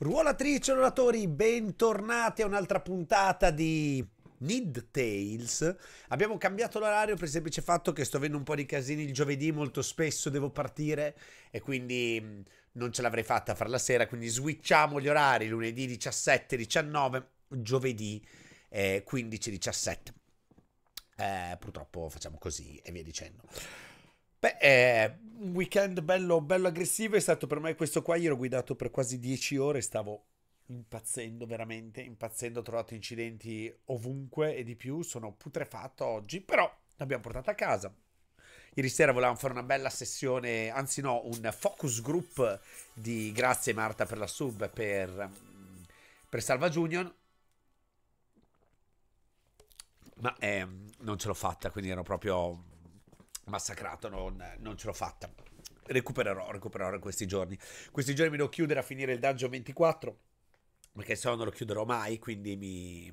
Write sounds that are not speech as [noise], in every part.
Ruolatrici oratori, bentornati a un'altra puntata di Need Tales. Abbiamo cambiato l'orario per il semplice fatto che sto avendo un po' di casini il giovedì, molto spesso devo partire e quindi mm, non ce l'avrei fatta a fare la sera, quindi switchiamo gli orari lunedì 17-19, giovedì eh, 15-17. Eh, purtroppo facciamo così e via dicendo. Beh, eh, un weekend bello, bello aggressivo è stato per me questo qua. Io l'ho guidato per quasi 10 ore, stavo impazzendo veramente, impazzendo. Ho trovato incidenti ovunque e di più. Sono putrefatto oggi, però l'abbiamo portata a casa. Ieri sera volevamo fare una bella sessione, anzi no, un focus group di grazie Marta per la sub per, per Salva Junior. Ma eh, non ce l'ho fatta, quindi ero proprio massacrato, non, non ce l'ho fatta. Recupererò, recupererò in questi giorni. Questi giorni mi devo chiudere a finire il Dungeon 24, perché se no non lo chiuderò mai, quindi mi,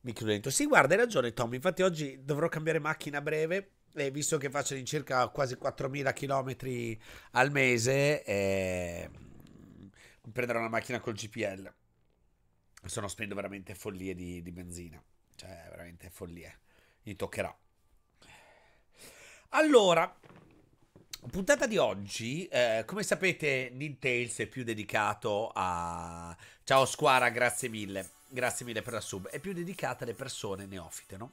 mi chiudo dentro. Sì, guarda, hai ragione Tom, infatti oggi dovrò cambiare macchina a breve, e visto che faccio circa quasi 4.000 km al mese, eh, prenderò una macchina col GPL. Sono spendo veramente follie di, di benzina, cioè veramente follie. Mi toccherà. Allora, puntata di oggi, eh, come sapete, Nintails è più dedicato a... Ciao Squara, grazie mille, grazie mille per la sub, è più dedicata alle persone neofite, no?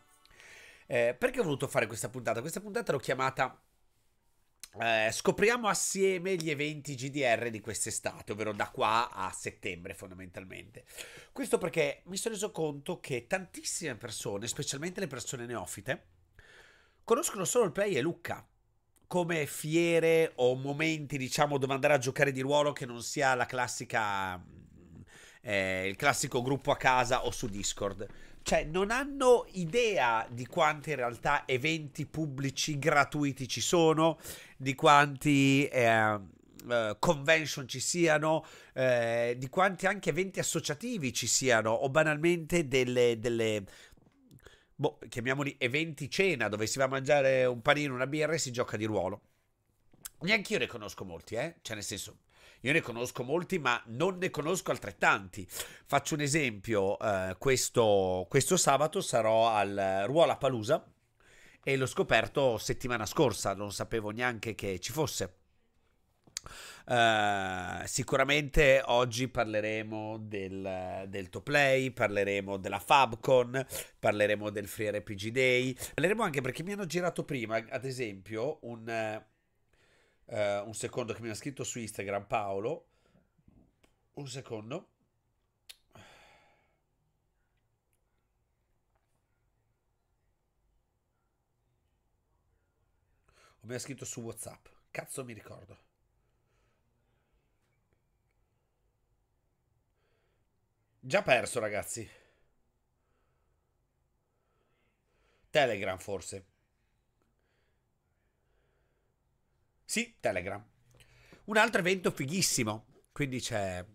Eh, perché ho voluto fare questa puntata? Questa puntata l'ho chiamata... Eh, scopriamo assieme gli eventi GDR di quest'estate, ovvero da qua a settembre fondamentalmente. Questo perché mi sono reso conto che tantissime persone, specialmente le persone neofite, conoscono solo il play e Lucca come fiere o momenti, diciamo, dove andare a giocare di ruolo che non sia la classica. Mm, eh, il classico gruppo a casa o su Discord. Cioè, non hanno idea di quanti in realtà eventi pubblici gratuiti ci sono, di quanti ehm, eh, convention ci siano, eh, di quanti anche eventi associativi ci siano, o banalmente delle, delle boh, chiamiamoli eventi cena, dove si va a mangiare un panino, una birra e si gioca di ruolo. Neanche io ne conosco molti, eh? Cioè, nel senso, io ne conosco molti, ma non ne conosco altrettanti. Faccio un esempio: eh, questo, questo, sabato sarò al Ruola Palusa e l'ho scoperto settimana scorsa, non sapevo neanche che ci fosse. Uh, sicuramente oggi parleremo del, del Toplay, parleremo della Fabcon, parleremo del Free RPG Day, parleremo anche perché mi hanno girato prima, ad esempio, un, uh, un secondo che mi ha scritto su Instagram Paolo, un secondo. mi ha scritto su WhatsApp. Cazzo mi ricordo. Già perso, ragazzi. Telegram, forse. Sì, Telegram. Un altro evento fighissimo. Quindi c'è...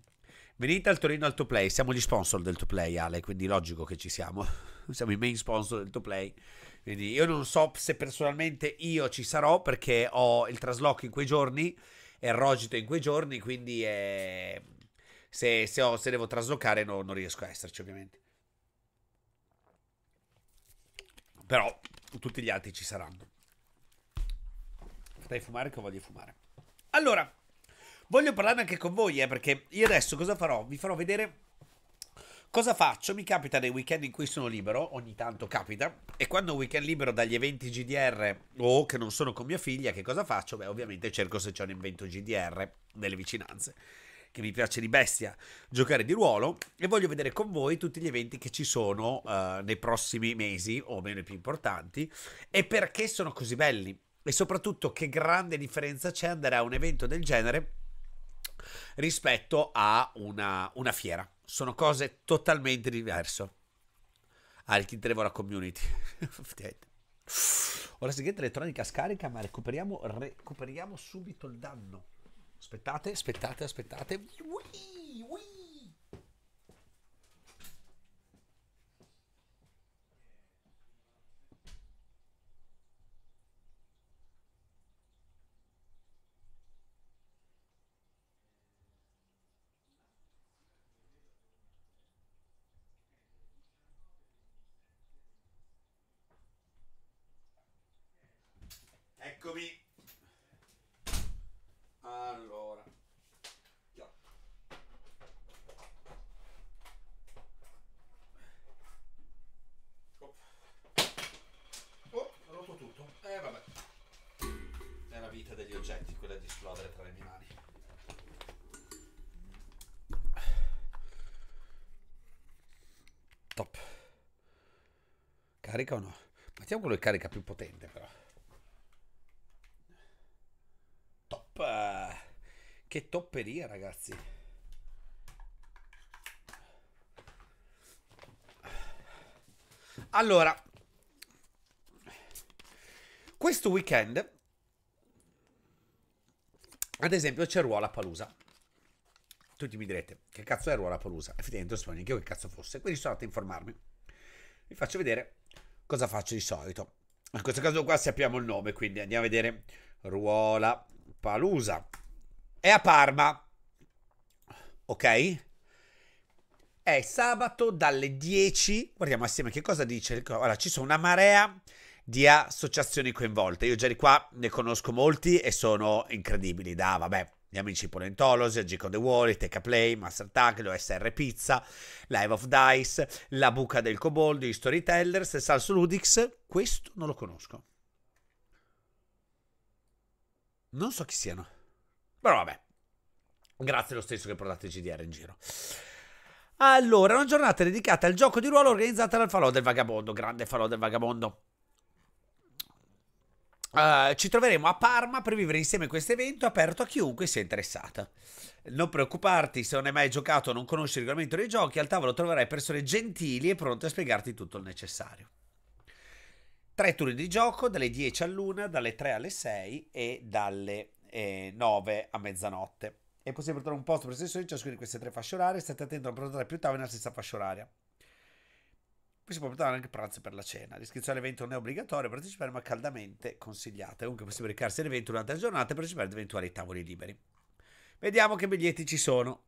Venite al Torino al Toplay, siamo gli sponsor del Toplay Ale, quindi logico che ci siamo. [laughs] siamo i main sponsor del Toplay. Quindi io non so se personalmente io ci sarò perché ho il trasloco in quei giorni e il Rogito in quei giorni, quindi è se, se, ho, se devo traslocare no, non riesco a esserci ovviamente. Però tutti gli altri ci saranno. Dai fumare che voglio fumare. Allora, voglio parlare anche con voi, eh, perché io adesso cosa farò? Vi farò vedere cosa faccio. Mi capita nei weekend in cui sono libero, ogni tanto capita, e quando ho weekend libero dagli eventi GDR o che non sono con mia figlia, che cosa faccio? Beh, ovviamente cerco se c'è un evento GDR nelle vicinanze che mi piace di bestia giocare di ruolo e voglio vedere con voi tutti gli eventi che ci sono uh, nei prossimi mesi, o meno i più importanti, e perché sono così belli. E soprattutto che grande differenza c'è andare a un evento del genere rispetto a una, una fiera. Sono cose totalmente diverse. Ah, il Community. [laughs] ora la elettronica scarica, ma recuperiamo, recuperiamo subito il danno. Aspettate, aspettate, aspettate. Ui, ui. carica o no? Mettiamo quello che carica più potente però. Top! Che topperia ragazzi! Allora, questo weekend, ad esempio, c'è Ruola Palusa. Tutti mi direte, che cazzo è Ruola Palusa? Effettivamente non so neanche io che cazzo fosse, quindi sono andato a informarmi. Vi faccio vedere cosa faccio di solito? In questo caso qua sappiamo il nome, quindi andiamo a vedere Ruola Palusa. È a Parma, ok? È sabato dalle 10. Guardiamo assieme che cosa dice. Allora, ci sono una marea di associazioni coinvolte. Io già di qua ne conosco molti e sono incredibili, da vabbè, gli amici Polentolosi, Gico The Wall, Take a Play, Master Tag, l'OSR Pizza, Live of Dice, La Buca del Cobold, gli Storytellers, Salso Ludix, questo non lo conosco. Non so chi siano, però vabbè, grazie lo stesso che portate GDR in giro. Allora, una giornata dedicata al gioco di ruolo organizzata dal Falò del Vagabondo, grande Falò del Vagabondo. Uh, ci troveremo a Parma per vivere insieme questo evento aperto a chiunque sia interessata. Non preoccuparti se non hai mai giocato o non conosci il regolamento dei giochi, al tavolo troverai persone gentili e pronte a spiegarti tutto il necessario. Tre turni di gioco dalle 10 all'1, dalle 3 alle 6 e dalle eh, 9 a mezzanotte. È possibile trovare un posto per sessione in ciascuna di queste tre fasce orarie, state attenti a non prenotare più tavole nella stessa fascia oraria. Qui si può portare anche pranzo per la cena. L'iscrizione all'evento non è obbligatoria partecipare, ma caldamente consigliata. Comunque è possibile recarsi all'evento durante la giornata e partecipare ad eventuali tavoli liberi. Vediamo che biglietti ci sono.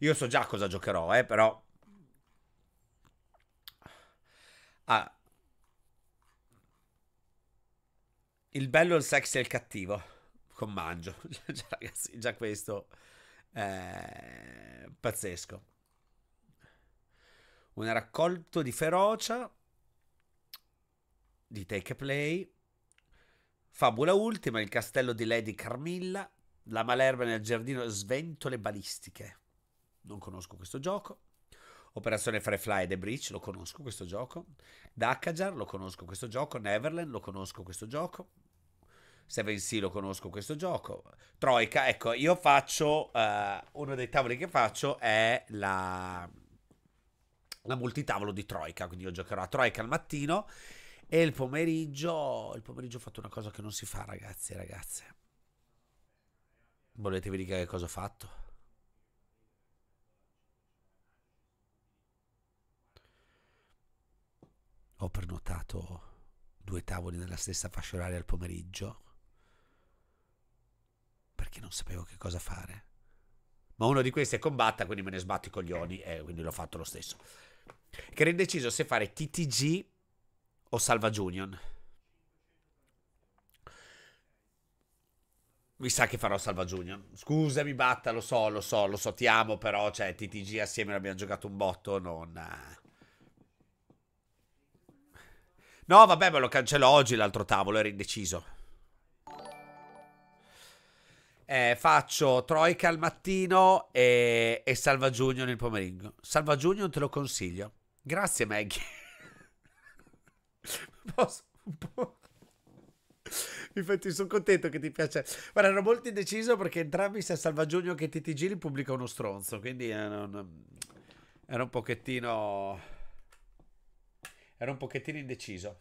Io so già cosa giocherò, eh, però... Ah. Il bello, il sexy e il cattivo. Con Mangio. [laughs] già, ragazzi, già questo... Eh, pazzesco un raccolto di ferocia di Take a Play, Fabula Ultima, il castello di Lady Carmilla, la malerba nel giardino Sventole Balistiche. Non conosco questo gioco. Operazione Firefly e The Breach, lo conosco questo gioco. Dakajar, lo conosco questo gioco. Neverland, lo conosco questo gioco. Seven Sea, lo conosco questo gioco. Troika, ecco, io faccio... Uh, uno dei tavoli che faccio è la la multitavolo di Troika, quindi io giocherò a Troika al mattino e il pomeriggio, il pomeriggio ho fatto una cosa che non si fa ragazzi e ragazze. Volete vi dica che cosa ho fatto? Ho prenotato due tavoli nella stessa fascia oraria al pomeriggio perché non sapevo che cosa fare. Ma uno di questi è combatta, quindi me ne sbatto i coglioni e quindi l'ho fatto lo stesso che era indeciso se fare TTG o Salva Junion. Mi sa che farò Salva Junior. Scusami, Batta, lo so, lo so, lo so, ti amo, però, cioè, TTG assieme abbiamo giocato un botto, non... Eh. No, vabbè, me lo cancello oggi l'altro tavolo, era indeciso. Eh, faccio Troika al mattino e, e Salva Junior nel pomeriggio. Salva Junior te lo consiglio. Grazie Maggie. [laughs] Posso un po'? Infatti sono contento che ti piace. Guarda, ero molto indeciso perché entrambi sia Salvaggiugno che TTG li pubblica uno stronzo, quindi era eh, un, era un pochettino... Era un pochettino indeciso.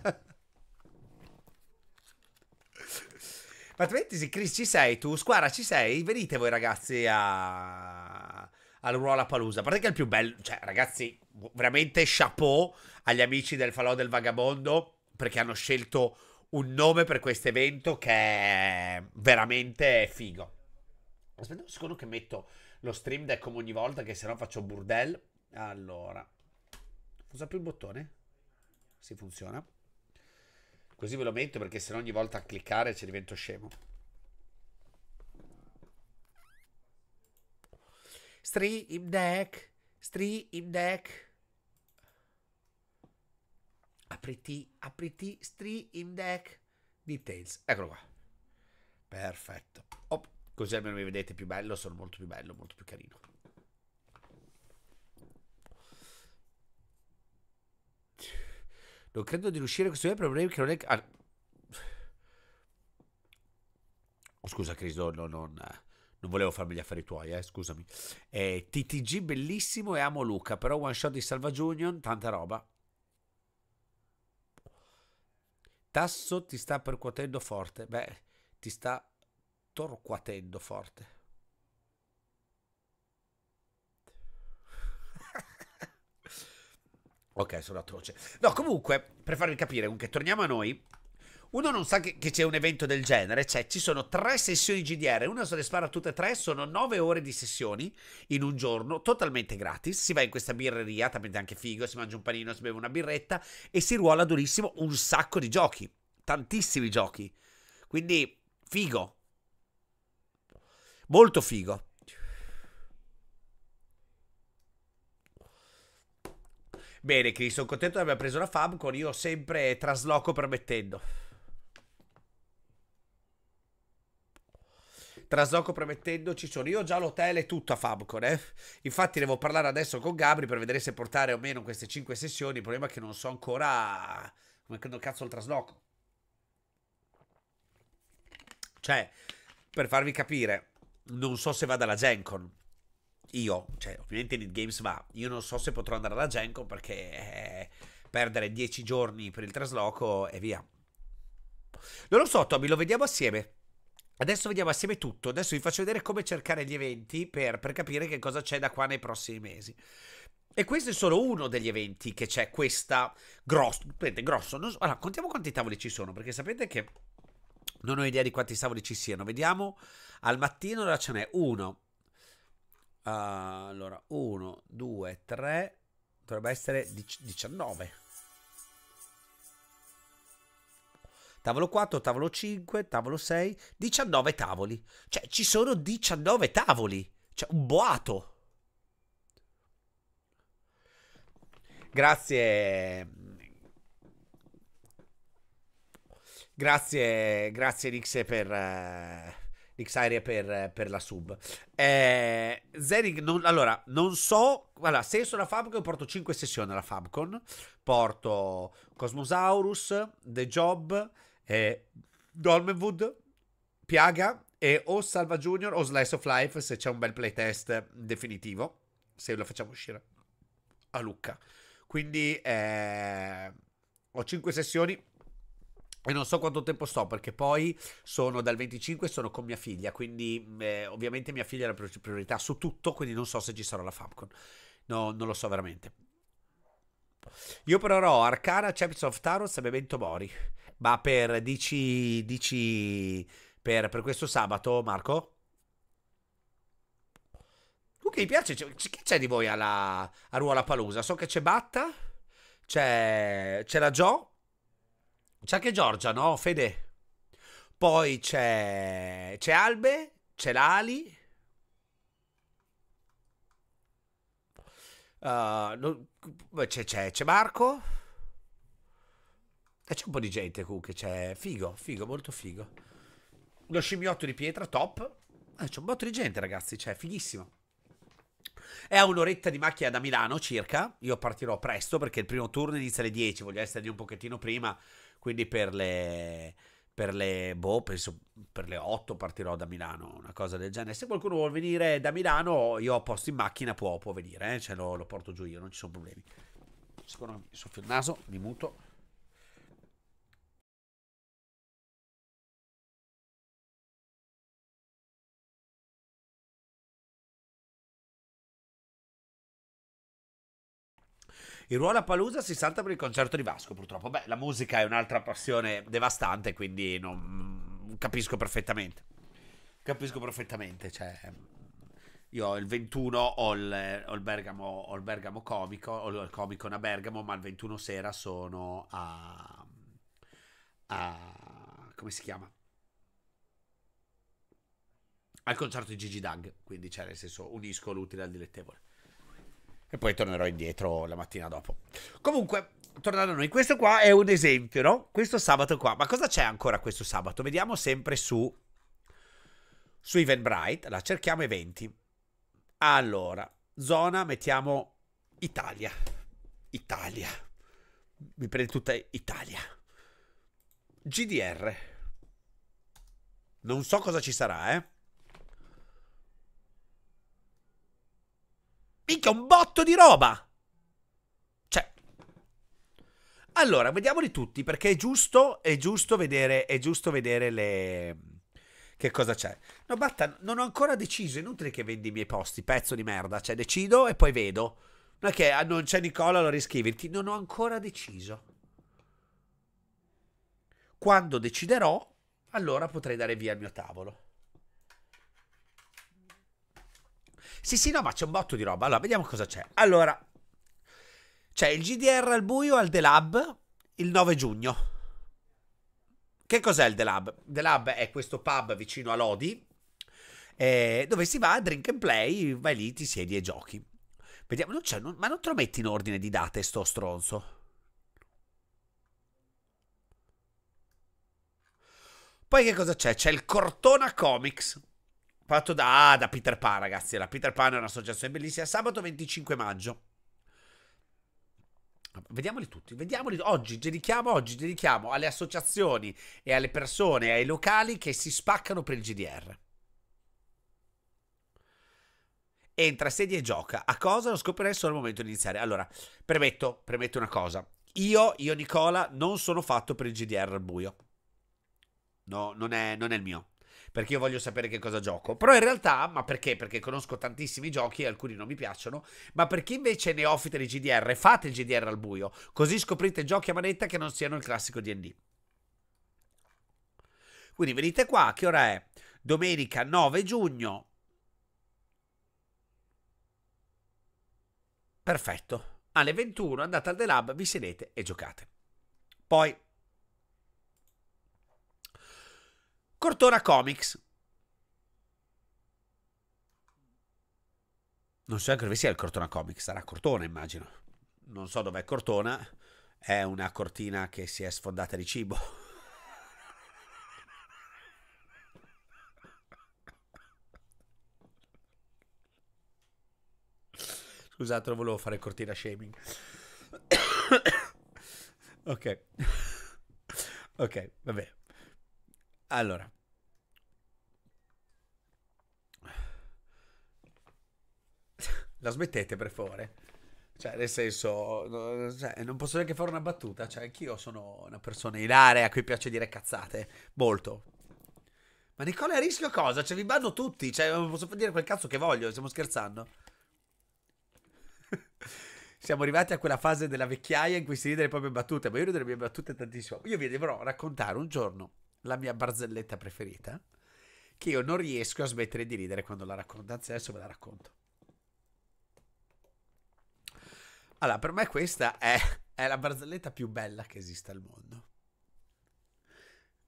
[laughs] Praticamente, Chris ci sei, tu Squara ci sei, venite voi ragazzi a... al Ruola Palusa. A parte che è il più bello, cioè ragazzi, veramente chapeau agli amici del Falò del Vagabondo perché hanno scelto un nome per questo evento che è veramente figo. Aspetta un secondo che metto lo stream deck come ogni volta che sennò faccio burdel. Allora, usa più il bottone? Si funziona. Così ve lo metto perché se no ogni volta a cliccare ci divento scemo. Stream deck, stream deck. Apriti, apriti, stream deck. Details, eccolo qua. Perfetto. Op. Così almeno mi vedete più bello, sono molto più bello, molto più carino. Non credo di riuscire a questo problema che non è... Ah. Oh, scusa Criso, no, non, non volevo farmi gli affari tuoi, eh, scusami. Eh, TTG bellissimo e amo Luca, però one shot di Salva Junior, tanta roba. Tasso ti sta percuotendo forte. Beh, ti sta torquatendo forte. Ok, sono atroce. No, comunque, per farvi capire, comunque, torniamo a noi. Uno non sa che, c'è un evento del genere, cioè ci sono tre sessioni GDR, una se le spara tutte e tre, sono nove ore di sessioni in un giorno, totalmente gratis, si va in questa birreria, talmente anche figo, si mangia un panino, si beve una birretta e si ruola durissimo un sacco di giochi, tantissimi giochi, quindi figo, molto figo. Bene, Chris, sono contento di aver preso la Fabcon. Io sempre trasloco permettendo. Trasloco permettendo ci sono. Io ho già l'hotel e tutto a Fabcon, eh. Infatti devo parlare adesso con Gabri per vedere se portare o meno queste 5 sessioni. Il problema è che non so ancora come cazzo il trasloco. Cioè, per farvi capire, non so se vada alla Gencon io, cioè, ovviamente Need Games va, io non so se potrò andare alla Genco perché eh, perdere 10 giorni per il trasloco e via. Non lo so, Toby, lo vediamo assieme. Adesso vediamo assieme tutto, adesso vi faccio vedere come cercare gli eventi per, per capire che cosa c'è da qua nei prossimi mesi. E questo è solo uno degli eventi che c'è questa grosso, grosso, non so, allora contiamo quanti tavoli ci sono, perché sapete che non ho idea di quanti tavoli ci siano, vediamo, al mattino ora ce n'è uno, Ah, allora, 1, 2, 3, dovrebbe essere 19. Tavolo 4, tavolo 5, tavolo 6, 19 tavoli. Cioè, ci sono 19 tavoli. Cioè, un boato. Grazie. Grazie, grazie Rix per... Eh Xaria per, per, la sub. Eh, Zerig, non, allora, non so. Allora, se io sono alla Fabcon, porto 5 sessioni alla Fabcon. Porto Cosmosaurus, The Job, eh, Dolmenwood, Piaga e o Salva Junior o Slice of Life se c'è un bel playtest definitivo. Se lo facciamo uscire a Lucca. Quindi eh, ho 5 sessioni e non so quanto tempo sto perché poi sono dal 25 e sono con mia figlia, quindi eh, ovviamente mia figlia è la priorità su tutto, quindi non so se ci sarà la Famcon. No, non lo so veramente. Io proverò Arcana, Champions of Tarots e Memento Mori. Ma per dici, dici per, per questo sabato, Marco? che mi piace. Chi c'è di voi alla, a Ruola Palusa? So che c'è Batta, c'è, c'è la Jo, c'è anche Giorgia, no? Fede. Poi c'è, c'è Albe, c'è Lali. Uh, c'è, c'è, c'è Marco. E c'è un po' di gente comunque. C'è figo, figo, molto figo. Lo scimmiotto di pietra, top. Eh, c'è un botto di gente, ragazzi. c'è, fighissimo. È a un'oretta di macchina da Milano circa. Io partirò presto perché il primo turno inizia alle 10. Voglio essergli un pochettino prima. Quindi per le, per le, boh, penso per le 8 partirò da Milano, una cosa del genere. Se qualcuno vuole venire da Milano, io ho posto in macchina, può, può venire, eh? cioè lo, lo porto giù io, non ci sono problemi. Secondo me, soffio il naso, mi muto. Il ruolo a Palusa si salta per il concerto di Vasco, purtroppo. Beh, la musica è un'altra passione devastante, quindi non... Mm, capisco perfettamente. Capisco perfettamente, cioè... Mm, io il 21 ho il, ho il, Bergamo, ho il Bergamo Comico, ho il Comico a Bergamo, ma il 21 sera sono a... a come si chiama? Al concerto di Gigi Dag, quindi cioè nel senso unisco l'utile al dilettevole e poi tornerò indietro la mattina dopo. Comunque, tornando a noi, questo qua è un esempio, no? Questo sabato qua, ma cosa c'è ancora questo sabato? Vediamo sempre su, su Eventbrite, la cerchiamo eventi. Allora, zona, mettiamo Italia. Italia. Mi prende tutta Italia. GDR. Non so cosa ci sarà, eh. Minchia, un botto di roba! Cioè... Allora, vediamoli tutti, perché è giusto, è giusto vedere, è giusto vedere le... Che cosa c'è? No, Batta, non ho ancora deciso, è inutile che vendi i miei posti, pezzo di merda. Cioè, decido e poi vedo. Non è che ah, non c'è Nicola, lo riscriverti. Non ho ancora deciso. Quando deciderò, allora potrei dare via il mio tavolo. Sì, sì, no, ma c'è un botto di roba. Allora, vediamo cosa c'è. Allora, c'è il GDR al buio al The Lab il 9 giugno. Che cos'è il The Lab? The Lab è questo pub vicino a Lodi, eh, dove si va, drink and play, vai lì, ti siedi e giochi. Vediamo, non non, ma non te lo metti in ordine di date, sto stronzo? Poi che cosa c'è? C'è il Cortona Comics. Fatto da, ah, da Peter Pan, ragazzi. La Peter Pan è un'associazione bellissima. Sabato 25 maggio. Vediamoli tutti, vediamoli oggi, dedichiamo, oggi dedichiamo alle associazioni e alle persone, ai locali che si spaccano per il GDR. Entra, sedia e gioca. A cosa lo scoprirei solo al momento di iniziare. Allora, premetto, premetto una cosa. Io, io Nicola, non sono fatto per il GDR al buio. No, non è, non è il mio perché io voglio sapere che cosa gioco. Però in realtà, ma perché? Perché conosco tantissimi giochi e alcuni non mi piacciono, ma per chi invece è neofita di GDR, fate il GDR al buio, così scoprite giochi a manetta che non siano il classico D&D. Quindi venite qua, che ora è? Domenica 9 giugno. Perfetto. Alle 21 andate al The Lab, vi sedete e giocate. Poi Cortona Comics. Non so anche dove sia il Cortona Comics, sarà Cortona immagino. Non so dov'è Cortona, è una cortina che si è sfondata di cibo. Scusate, non volevo fare cortina shaming. [coughs] ok. [coughs] ok, va bene. Allora. La smettete per favore. Cioè, nel senso, cioè, non posso neanche fare una battuta. Cioè, anch'io sono una persona ilare a cui piace dire cazzate. Molto. Ma Nicola, a rischio cosa? Cioè, vi banno tutti. Cioè, posso dire quel cazzo che voglio. Stiamo scherzando. [laughs] Siamo arrivati a quella fase della vecchiaia in cui si ride le proprie battute. Ma io rido le mie battute tantissimo. Io vi dovrò raccontare un giorno la mia barzelletta preferita, che io non riesco a smettere di ridere quando la racconto, anzi adesso ve la racconto. Allora, per me questa è, è la barzelletta più bella che esista al mondo.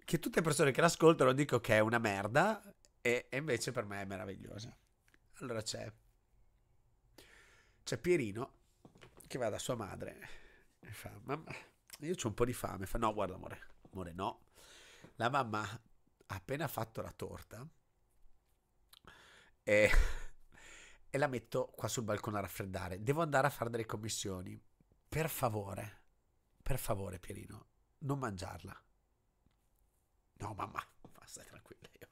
Che tutte le persone che l'ascoltano dicono che è una merda, e, e invece per me è meravigliosa. Allora c'è... C'è Pierino che va da sua madre e fa, mamma, io ho un po' di fame. Fa, no, guarda amore, amore no, la mamma ha appena fatto la torta e, [laughs] e la metto qua sul balcone a raffreddare. Devo andare a fare delle commissioni. Per favore, per favore Pierino, non mangiarla. No mamma, stai tranquilla. Io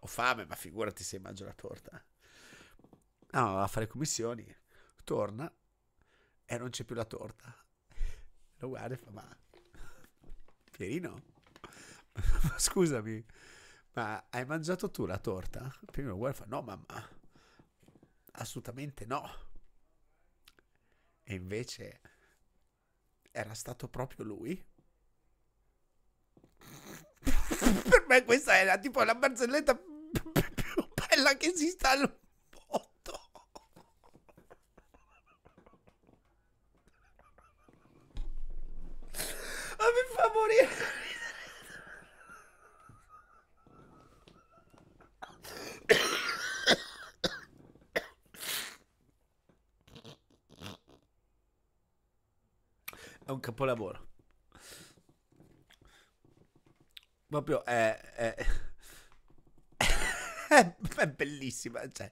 ho fame, ma figurati se mangio la torta. No, va a fare commissioni, torna e non c'è più la torta. Lo guarda e fa, ma Pierino, scusami, ma hai mangiato tu la torta? Prima guarda fa, no mamma, assolutamente no. E invece era stato proprio lui. [laughs] per me questa era tipo la barzelletta più bella che esista al mondo. [laughs] A me fa morire. è un capolavoro. Proprio è... [laughs] è... è bellissima, cioè,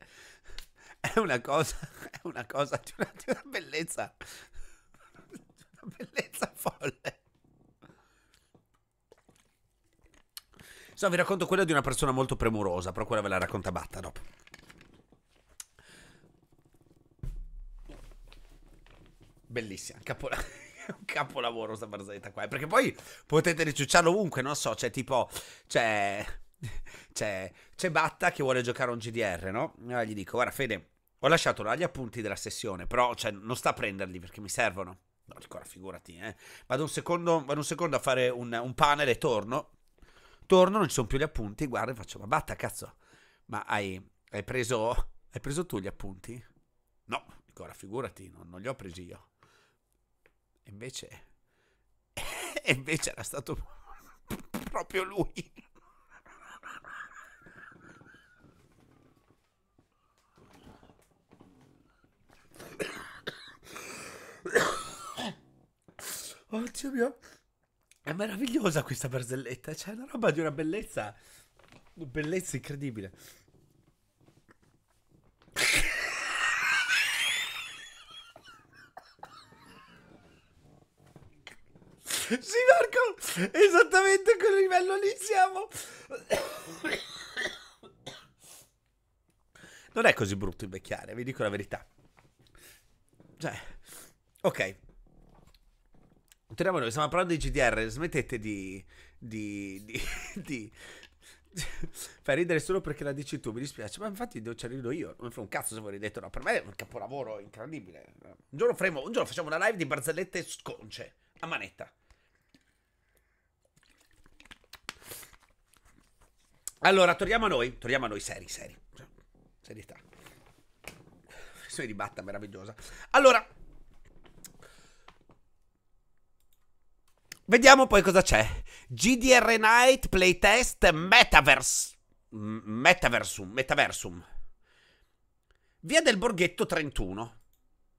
è una cosa, è una cosa di una, di una bellezza, di una bellezza folle. So, vi racconto quella di una persona molto premurosa, però quella ve la racconta Batta dopo. Bellissima, capolavoro. [laughs] un capolavoro sta barzelletta qua. Eh. Perché poi potete ricciucciarlo ovunque, non so, c'è tipo... C'è, [laughs] c'è, c'è Batta che vuole giocare a un GDR, no? Allora gli dico, guarda Fede, ho lasciato là gli appunti della sessione, però cioè, non sta a prenderli perché mi servono. No, ancora figurati, eh. Vado un secondo, vado un secondo a fare un, un panel e torno. Torno, non ci sono più gli appunti, guarda e faccio, ma Batta, cazzo, ma hai, hai preso... Hai preso tu gli appunti? No, ancora figurati, non, non li ho presi io invece, [laughs] e invece era stato [laughs] proprio lui. Oddio mio, è meravigliosa questa barzelletta, c'è cioè, una roba di una bellezza, bellezza incredibile. Sì, Marco, esattamente a quel livello lì siamo. Non è così brutto invecchiare, vi dico la verità. Cioè, ok. Torniamo noi, stiamo parlando di GDR, smettete di... di... di... di Fai ridere solo perché la dici tu, mi dispiace, ma infatti devo ci io, non fa un cazzo se voi ridete, no, per me è un capolavoro incredibile. Un giorno, faremo, un giorno facciamo una live di barzellette sconce, a manetta. Allora, torniamo a noi, torniamo a noi, seri, seri. Cioè, serietà. Sono di batta meravigliosa. Allora, vediamo poi cosa c'è. GDR Night Playtest Metaverse. M- metaversum, Metaversum. Via del Borghetto 31.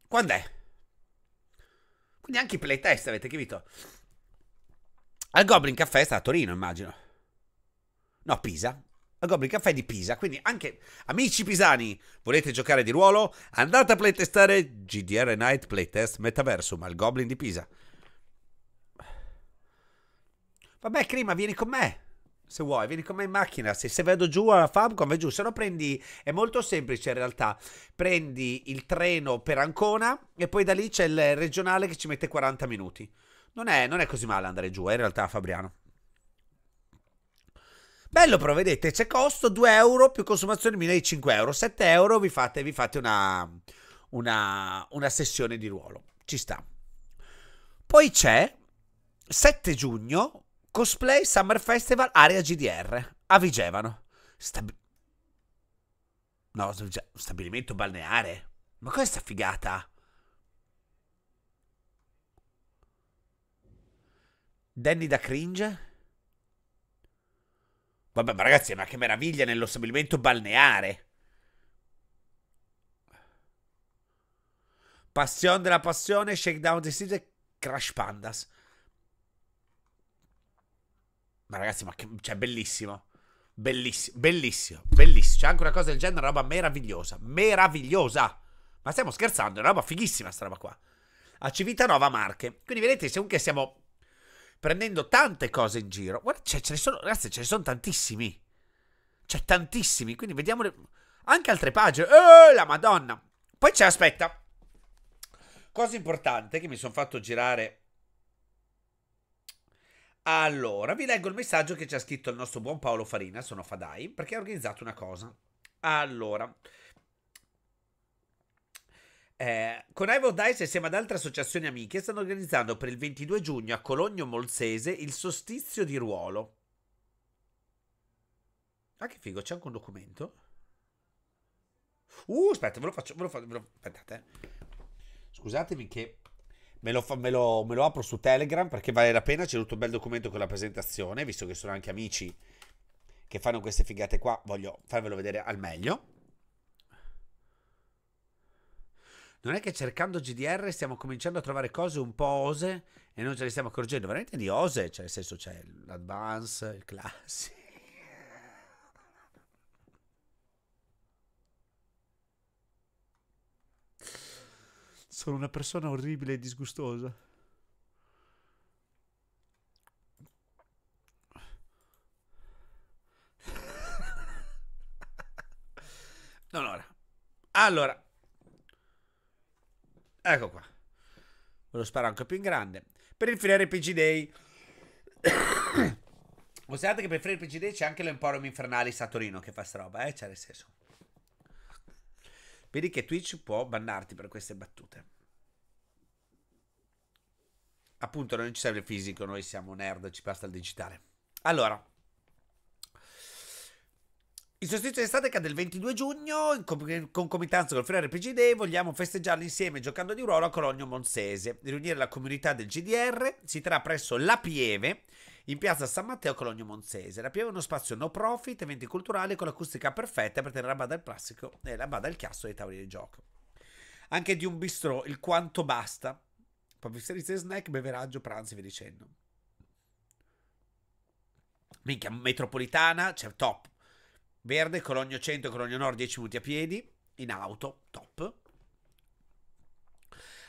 Quando è? Quindi anche i playtest avete capito? Al Goblin Caffè sta a Torino, immagino. No, Pisa. A Goblin Caffè di Pisa. Quindi anche amici pisani, volete giocare di ruolo? Andate a playtestare GDR Night Playtest Metaversum al Goblin di Pisa. Vabbè, Crima, vieni con me. Se vuoi, vieni con me in macchina. Se, se vedo giù alla Famcom, vai giù. Se no prendi... È molto semplice in realtà. Prendi il treno per Ancona e poi da lì c'è il regionale che ci mette 40 minuti. Non è, non è così male andare giù, eh, in realtà, Fabriano. Bello, però vedete, c'è costo 2 euro più consumazione minima euro. 7 euro vi fate, vi fate una, una, una sessione di ruolo. Ci sta. Poi c'è 7 giugno, cosplay Summer Festival area GDR a Vigevano. Stabi- no, stabilimento balneare. Ma questa figata? Danny da cringe? Vabbè, ma ragazzi, ma che meraviglia nello stabilimento balneare. Passione della passione, Shakedown Disease e Crash Pandas. Ma ragazzi, ma che... Cioè, bellissimo. Bellissimo, bellissimo, bellissimo. C'è anche una cosa del genere, roba meravigliosa. Meravigliosa. Ma stiamo scherzando, è una roba fighissima sta roba qua. A Civitanova Marche. Quindi vedete, se comunque siamo prendendo tante cose in giro. Guarda, cioè, ce ne sono, ragazzi, ce ne sono tantissimi. Cioè, tantissimi. Quindi vediamo le... anche altre pagine. Eh, la Madonna. Poi c'è, aspetta. Cosa importante che mi sono fatto girare. Allora, vi leggo il messaggio che ci ha scritto il nostro buon Paolo Farina, sono Fadai, perché ha organizzato una cosa. Allora, eh, con Ivo Dice insieme ad altre associazioni amiche stanno organizzando per il 22 giugno a Cologno Molsese il sostizio di ruolo. Ah, che figo, c'è anche un documento. Uh, aspetta, ve lo faccio. Ve lo fa, ve lo, aspettate. Eh. Scusatemi che me lo, fa, me, lo, me lo, apro su Telegram perché vale la pena. C'è tutto un bel documento con la presentazione, visto che sono anche amici che fanno queste figate qua. Voglio farvelo vedere al meglio. non è che cercando GDR stiamo cominciando a trovare cose un po' ose e non ce le stiamo accorgendo, veramente di ose, cioè nel senso c'è l'advance, il classic. Sono una persona orribile e disgustosa. [laughs] allora, allora Ecco qua. Ve lo sparo anche più in grande. Per il Fire RPG Day. [coughs] Considerate che per il Fire RPG Day c'è anche l'Emporium Infernali Saturino che fa sta roba, eh? C'è cioè nel senso. Vedi che Twitch può bannarti per queste battute. Appunto, non ci serve il fisico, noi siamo nerd, ci basta il digitale. Allora, il solstizio d'estate cade il 22 giugno, in concomitanza con col Ferrari PG Day, vogliamo festeggiarlo insieme giocando di ruolo a Cologno Monsese, riunire la comunità del GDR, si terrà presso La Pieve, in piazza San Matteo Cologno Monsese. La Pieve è uno spazio no profit, eventi culturali con l'acustica perfetta per tenere a bada il plastico e eh, la bada il chiasso dei tavoli di gioco. Anche di un bistrò, il quanto basta, papisserizia snack, beveraggio, pranzi e via dicendo. Minchia, metropolitana, cioè top, Verde, Cologno Centro, Cologno Nord, 10 minuti a piedi, in auto, top.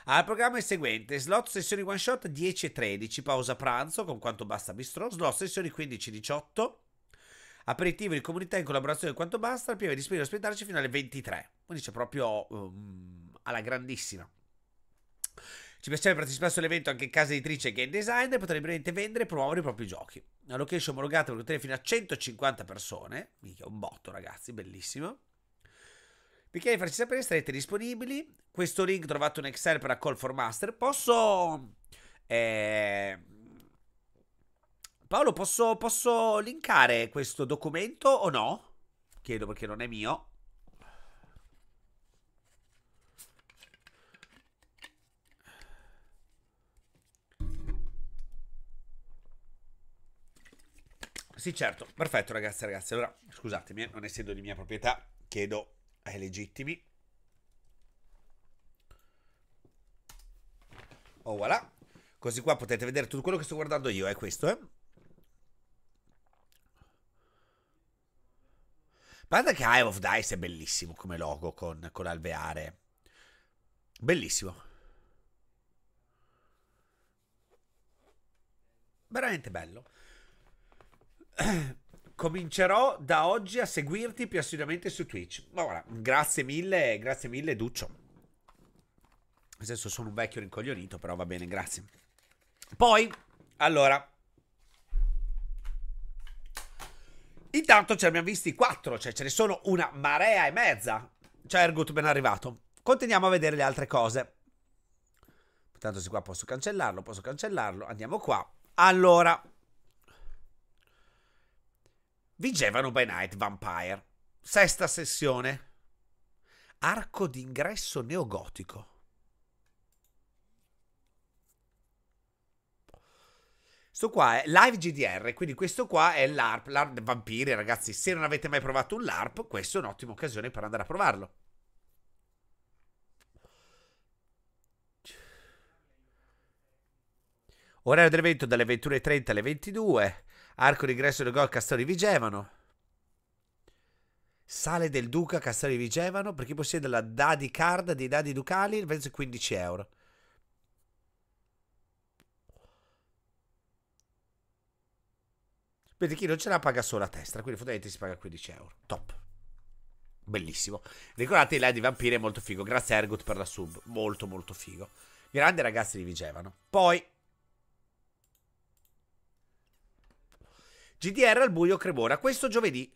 Al programma è seguente: slot sessioni one shot 10 e 13, pausa pranzo con quanto basta bistro, slot sessioni 15 18, aperitivo di comunità in collaborazione con quanto basta, pieve di spirito aspettarci fino alle 23. Quindi c'è proprio um, alla grandissima. Ci piacerebbe partecipare sull'evento anche case editrici e game designer potrebbe veramente vendere e promuovere i propri giochi. Una location omologata per contenere fino a 150 persone. Mica un botto, ragazzi, bellissimo. Perché farci sapere, sarete disponibili. Questo link trovato in Excel per la call for master. Posso... Eh... Paolo, posso, posso linkare questo documento o no? Chiedo perché non è mio. Sì, certo. Perfetto, ragazzi, ragazzi. Allora, scusatemi, eh, non essendo di mia proprietà, chiedo ai legittimi. Oh, voilà. Così qua potete vedere tutto quello che sto guardando io, è questo, eh. Guarda che Eye of Dice è bellissimo come logo con, con l'alveare. Bellissimo. Veramente bello. [coughs] comincerò da oggi a seguirti più assiduamente su Twitch. Ma guarda, grazie mille, grazie mille Duccio. Nel senso sono un vecchio rincoglionito, però va bene, grazie. Poi, allora... Intanto ce ne abbiamo visti quattro, cioè ce ne sono una marea e mezza. Ciao Ergut, ben arrivato. Continuiamo a vedere le altre cose. Tanto se qua posso cancellarlo, posso cancellarlo. Andiamo qua. Allora, Vigevano by Night Vampire. Sesta sessione. Arco d'ingresso neogotico. Questo qua è live GDR, quindi questo qua è l'ARP, l'ARP Vampiri, ragazzi. Se non avete mai provato un LARP, questa è un'ottima occasione per andare a provarlo. Orario dell'evento dalle 21.30 alle 22. Arco d'ingresso del gol Castori Vigevano. Sale del Duca Castori Vigevano per chi possiede la Dadi Card dei Dadi Ducali, il prezzo è 15 euro. Vedi, chi non ce la paga solo a testa, quindi fondamentalmente si paga 15 euro. Top. Bellissimo. Ricordate il di Vampire è molto figo. Grazie a Ergot per la sub. Molto molto figo. Grande ragazzi di Vigevano. Poi GDR al buio Cremona, questo giovedì.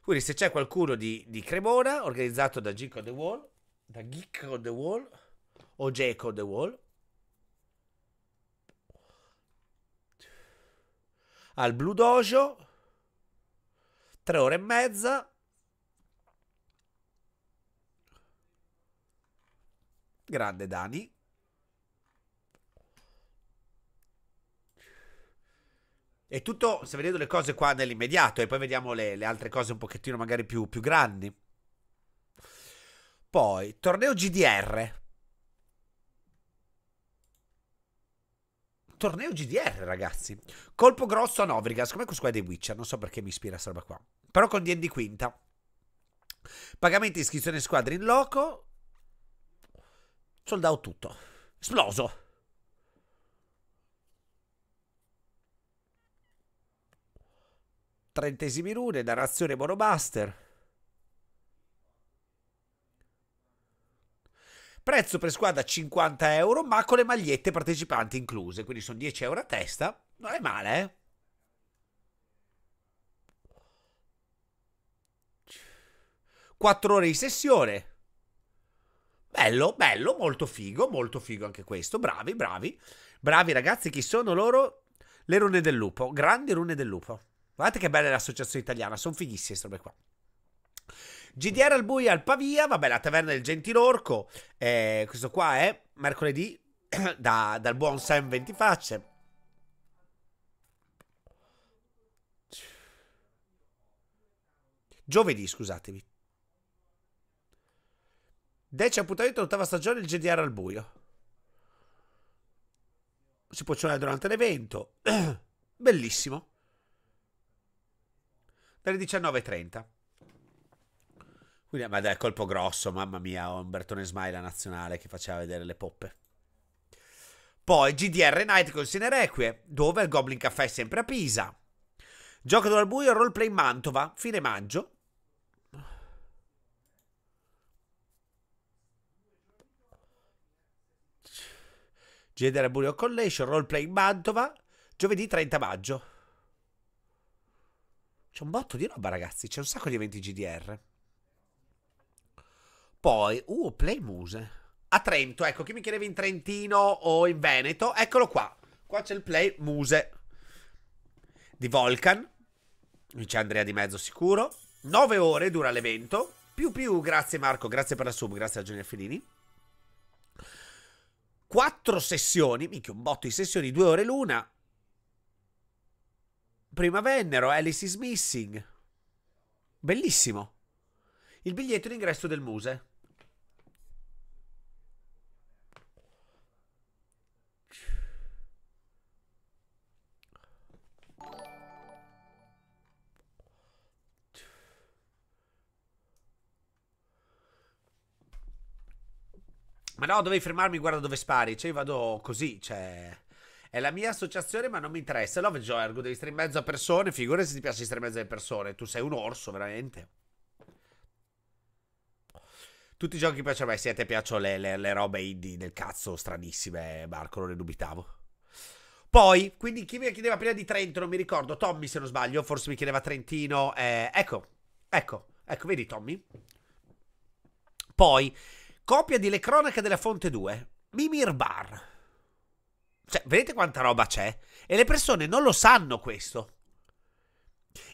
Quindi se c'è qualcuno di, di Cremona, organizzato da Geek on the Wall, da Geek on the Wall, o Jack on the Wall, al Blue Dojo, tre ore e mezza. Grande Dani. È tutto, sto vedendo le cose qua nell'immediato e poi vediamo le, le altre cose un pochettino magari più, più grandi. Poi, torneo GDR. Torneo GDR, ragazzi. Colpo grosso a Novrigas. Come questo qua è dei Witcher? Non so perché mi ispira questa roba qua. Però con D&D quinta. Pagamenti, iscrizione squadre in loco. Soldato tutto. Esploso. 30 rune, narrazione monomaster. Prezzo per squadra 50 euro, ma con le magliette partecipanti incluse, quindi sono 10 euro a testa. Non è male, eh? Quattro ore di sessione. Bello, bello, molto figo, molto figo anche questo. Bravi, bravi. Bravi ragazzi, chi sono loro? Le rune del lupo, grandi rune del lupo. Guardate che bella l'associazione italiana, sono fighissime queste robe qua. GDR al buio al Pavia, vabbè, la taverna del Gentilorco. Eh, questo qua è mercoledì [clears throat] da, dal buon Sam Ventifacce. Giovedì, scusatemi. Decimo appuntamento ottava stagione il GDR al buio. Si può suonare durante l'evento. [clears throat] Bellissimo dalle 19.30. Quindi, ma dai, colpo grosso, mamma mia, ho Umbertone Smile, la nazionale che faceva vedere le poppe. Poi GDR Night con Sinerequie, dove il Goblin Caffè è sempre a Pisa. Gioco al buio, roleplay Mantova, fine maggio. GDR Buio Collation, roleplay Mantova, giovedì 30 maggio. C'è un botto di roba, ragazzi. C'è un sacco di eventi GDR. Poi, uh, Playmuse. A Trento, ecco, chi mi chiedeva in Trentino o in Veneto, eccolo qua. Qua c'è il Playmuse di Volcan. C'è Andrea di mezzo sicuro. 9 ore dura l'evento. Più più, grazie Marco, grazie per la sub, grazie a Gianni Fellini. Quattro sessioni, minchia un botto di sessioni, due ore l'una, Prima vennero Alice is Missing. Bellissimo. Il biglietto d'ingresso del Muse. Ma no, dovevi fermarmi, guarda dove spari. Cioè, io vado così, cioè... È la mia associazione, ma non mi interessa. Love Joe Ergo, devi stare in mezzo a persone. Figurati se ti piace stare in mezzo alle persone. Tu sei un orso, veramente. Tutti i giochi piacciono a me. Sì, a te piacciono le, le, le robe indie del cazzo stranissime, Marco, non ne dubitavo. Poi, quindi chi mi chiedeva prima di Trento, non mi ricordo, Tommy se non sbaglio, forse mi chiedeva Trentino, eh, ecco, ecco, ecco, vedi Tommy? Poi, copia di Le Cronache della Fonte 2, Mimir Bar. Cioè, vedete quanta roba c'è? E le persone non lo sanno questo.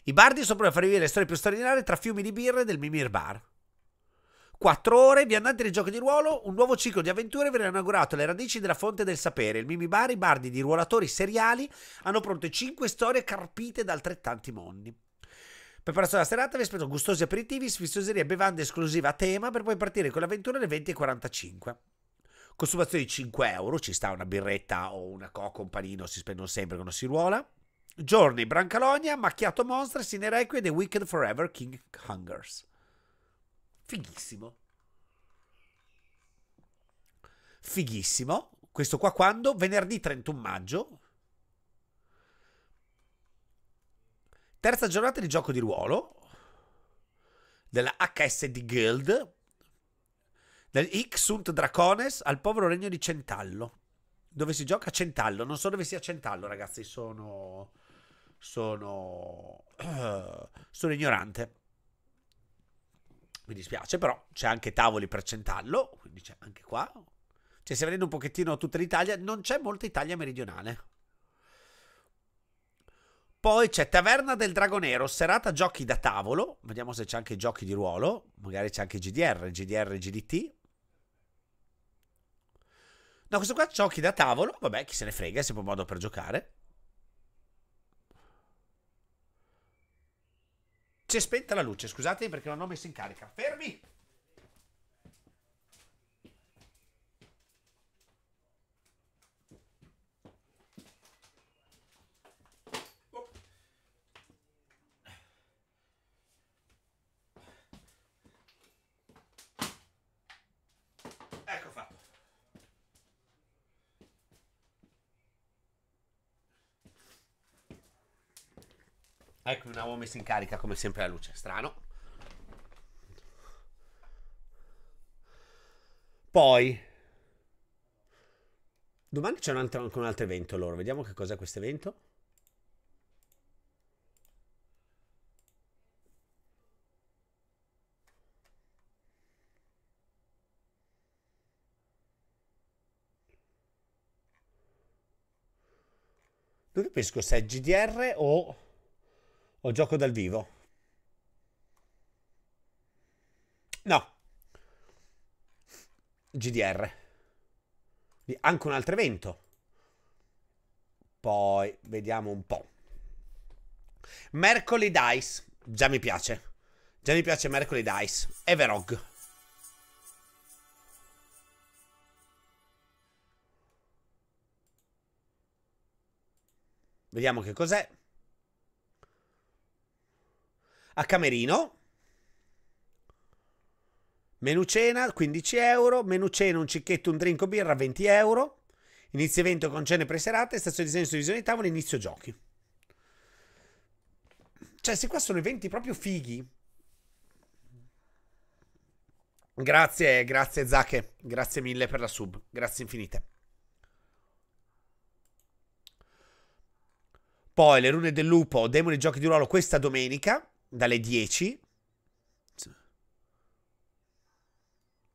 I bardi sono proprio a farvi vedere le storie più straordinarie tra fiumi di birre del Mimir Bar. Quattro ore, viandanti di giochi di ruolo, un nuovo ciclo di avventure verrà inaugurato alle radici della fonte del sapere. Il Mimi Bar, i bardi di ruolatori seriali hanno pronte cinque storie carpite da altrettanti mondi. Preparazione della serata vi aspetto gustosi aperitivi, sfizioserie e bevande esclusiva a tema per poi partire con l'avventura alle 20.45. Consumazione di 5 euro, ci sta una birretta o una coca, un panino, si spendono sempre quando si ruola. Giorni, Brancalonia, Macchiato Monster, Sine Requiem e Wicked Forever King Hungers. Fighissimo. Fighissimo. Questo qua quando? Venerdì 31 maggio. Terza giornata di gioco di ruolo della HSD Guild. Nel hic sunt dracones al povero regno di Centallo. Dove si gioca Centallo? Non so dove sia Centallo, ragazzi, sono... Sono... [clears throat] sono ignorante. Mi dispiace, però c'è anche tavoli per Centallo, quindi c'è anche qua. Cioè, se vedete un pochettino tutta l'Italia, non c'è molta Italia meridionale. Poi c'è Taverna del Dragonero, serata giochi da tavolo. Vediamo se c'è anche giochi di ruolo. Magari c'è anche GDR, GDR, GDT. No, questo qua giochi da tavolo. Vabbè, chi se ne frega, è sempre un modo per giocare. C'è spenta la luce, scusatemi perché non ho messo in carica. Fermi! Ecco, non avevo messo in carica come sempre la luce, strano. Poi, domani c'è un altro, anche un altro evento loro, vediamo che cos'è questo evento. Non capisco se è GDR o o gioco dal vivo? No. GDR. Anche un altro evento. Poi vediamo un po'. Mercoli Dice. Già mi piace. Già mi piace Mercoli Dice. Everog. Vediamo che cos'è a Camerino. Menu cena 15 euro, menu cena un cicchetto, un drink o birra 20 euro. Inizio evento con cene preserate, stazione di disegno, divisione di tavolo, inizio giochi. Cioè, se qua sono eventi proprio fighi. Grazie, grazie Zache, grazie mille per la sub, grazie infinite. Poi le rune del lupo, demoni giochi di ruolo questa domenica dalle 10.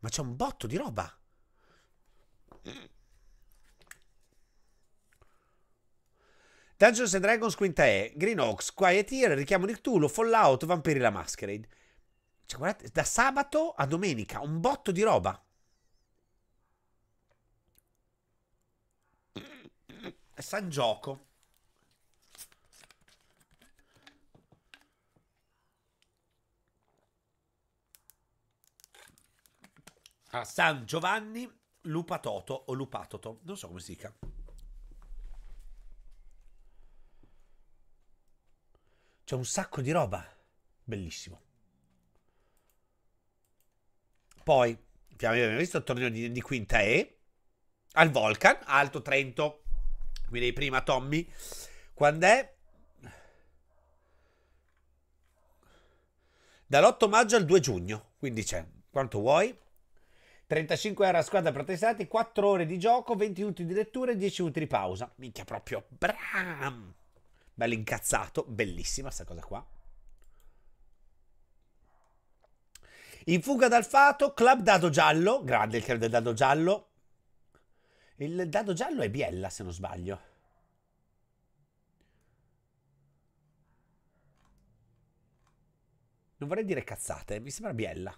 Ma c'è un botto di roba. Dungeons and Dragons quinta E, Green Ox, Quiet Ear, Richiamo di Cthulhu, Fallout, Vampiri la Masquerade. Cioè, guardate, da sabato a domenica, un botto di roba. San Gioco. a San Giovanni Lupatoto o Lupatoto, non so come si dica. C'è un sacco di roba, bellissimo. Poi abbiamo visto il torneo di, di quinta E al Volcan, Alto Trento. Quindi prima Tommy, quando è? Dall'8 maggio al 2 giugno, quindi c'è quanto vuoi. 35 euro a squadra per 4 ore di gioco, 20 minuti di lettura e 10 minuti di pausa. Minchia, proprio bram! Bello incazzato, bellissima sta cosa qua. In fuga dal fato, club dado giallo, grande il club del dado giallo. Il dado giallo è Biella, se non sbaglio. Non vorrei dire cazzate, mi sembra Biella.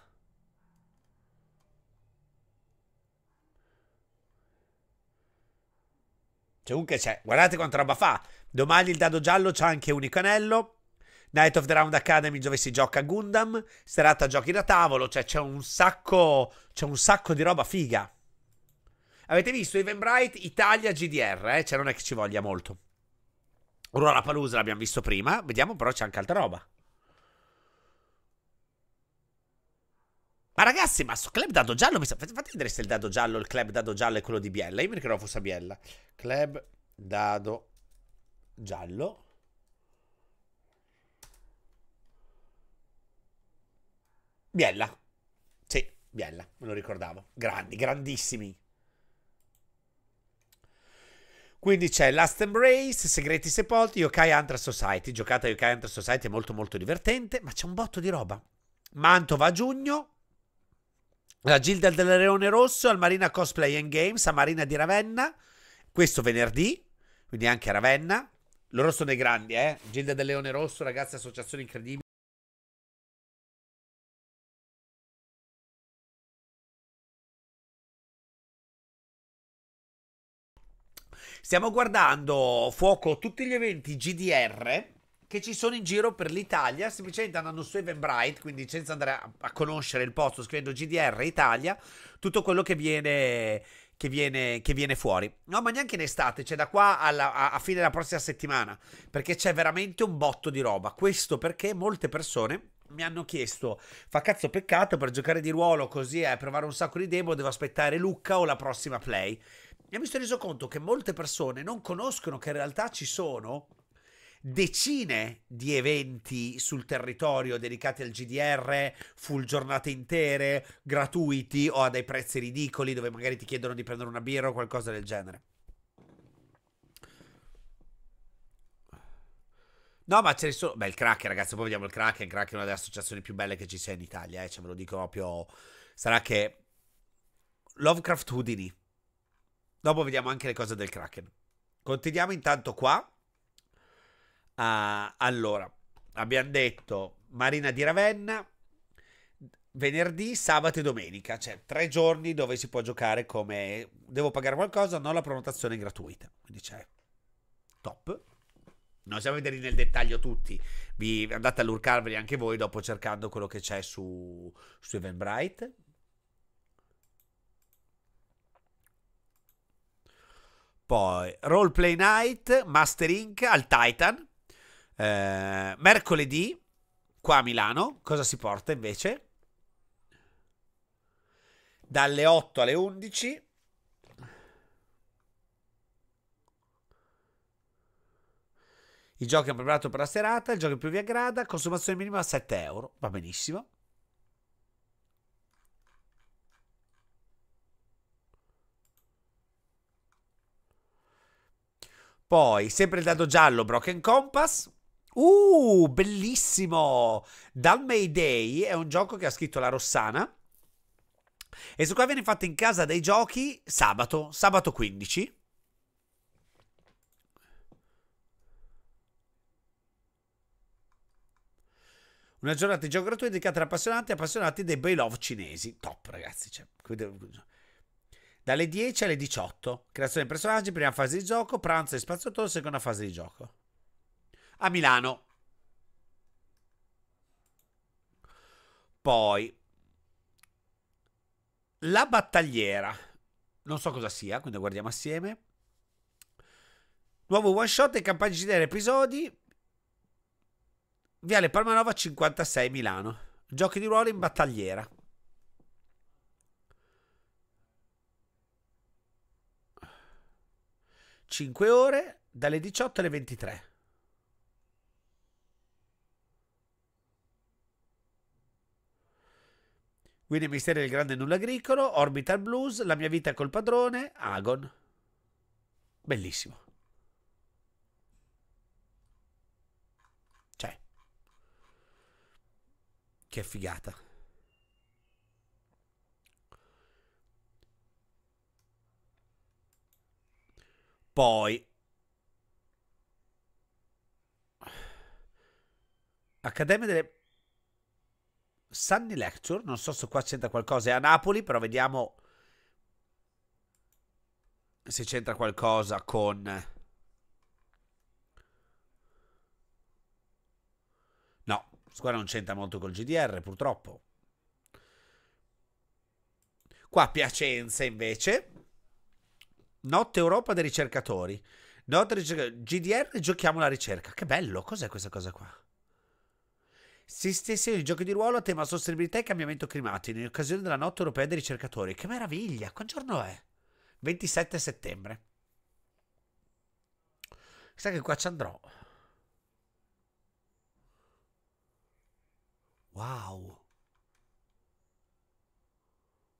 Cioè, comunque c'è. Guardate quanta roba fa. Domani il dado giallo c'ha anche unico anello. Night of the Round Academy dove si gioca Gundam. Serata giochi da tavolo. Cioè, c'è un sacco. C'è un sacco di roba figa. Avete visto Evenbright Italia GDR, eh? Cioè, non è che ci voglia molto. Aurora Palusa l'abbiamo visto prima. Vediamo, però, c'è anche altra roba. Ma ragazzi, ma sto club dato giallo. Mi sa... Fate vedere se il dado giallo, il club dado giallo è quello di Biella. Io mi ricordo fosse Biella. Club dado giallo. Biella. Sì, Biella, me lo ricordavo. Grandi, grandissimi. Quindi c'è Last Embrace, Segreti Sepolti, Yokai Antra Society. Giocata Yokai Antra Society è molto molto divertente, ma c'è un botto di roba. Mantova a giugno, la Gilda del Leone Rosso al Marina Cosplay and Games a Marina di Ravenna, questo venerdì, quindi anche a Ravenna. Loro sono dei grandi, eh? Gilda del Leone Rosso, ragazzi, associazione incredibile. Stiamo guardando fuoco tutti gli eventi GDR che ci sono in giro per l'Italia, semplicemente andando su Eventbrite, quindi senza andare a, a conoscere il posto, scrivendo GDR Italia, tutto quello che viene che viene, che viene, fuori. No, ma neanche in estate, cioè da qua alla, a, a, fine della prossima settimana, perché c'è veramente un botto di roba. Questo perché molte persone mi hanno chiesto, fa cazzo peccato per giocare di ruolo così e eh, provare un sacco di demo, devo aspettare Lucca o la prossima play. E mi sono reso conto che molte persone non conoscono che in realtà ci sono decine di eventi sul territorio dedicati al GDR, full giornate intere, gratuiti o a dei prezzi ridicoli dove magari ti chiedono di prendere una birra o qualcosa del genere. No, ma ce ne sono. Beh, il crack, ragazzi, poi vediamo il crack. Il crack è una delle associazioni più belle che ci sia in Italia, eh. Cioè, ve lo dico proprio. Sarà che. Lovecraft Houdini. Dopo vediamo anche le cose del Kraken. Continuiamo intanto qua. Ah, allora, abbiamo detto Marina di Ravenna, venerdì, sabato e domenica, cioè tre giorni dove si può giocare come devo pagare qualcosa, non la prenotazione gratuita. Quindi c'è top. Non siamo a vederli nel dettaglio tutti, vi andate a lurcarveli anche voi dopo cercando quello che c'è su, su Eventbrite. Poi Roleplay Night, Master Inc. al Titan, eh, mercoledì, qua a Milano, cosa si porta invece? Dalle 8 alle 11. I giochi hanno preparato per la serata, il gioco più vi aggrada, consumazione minima 7 euro, va benissimo. Poi, sempre il dado giallo, Broken Compass. Uh, bellissimo! Dal May Day è un gioco che ha scritto la Rossana. E su qua viene fatto in casa dei giochi sabato, sabato 15. Una giornata di gioco gratuito dedicata ad appassionati e appassionati dei bei love cinesi. Top, ragazzi. Cioè, dalle 10 alle 18. Creazione di personaggi, prima fase di gioco, pranzo e spazzatore, seconda fase di gioco a Milano. Poi la battagliera. Non so cosa sia, quindi guardiamo assieme. Nuovo one shot e campagna di episodi. Viale Palmanova 56 Milano. Giochi di ruolo in battagliera. Cinque ore dalle 18 alle 23. Quindi Misteri del Grande Nulla Agricolo, Orbital Blues, La mia vita col padrone, Agon. Bellissimo. Cioè. Che figata. Poi. Accademia delle Sunny Lecture, non so se qua c'entra qualcosa, è a Napoli, però vediamo se c'entra qualcosa con... No, squadra non c'entra molto col GDR, purtroppo. Qua Piacenza invece. Notte Europa dei ricercatori. Notte ricercatori. GDR giochiamo la ricerca. Che bello, cos'è questa cosa qua? Si di giochi di ruolo a tema sostenibilità e cambiamento climatico in occasione della notte europea dei ricercatori. Che meraviglia! Qual giorno è? 27 settembre. Sai che qua ci andrò. Wow.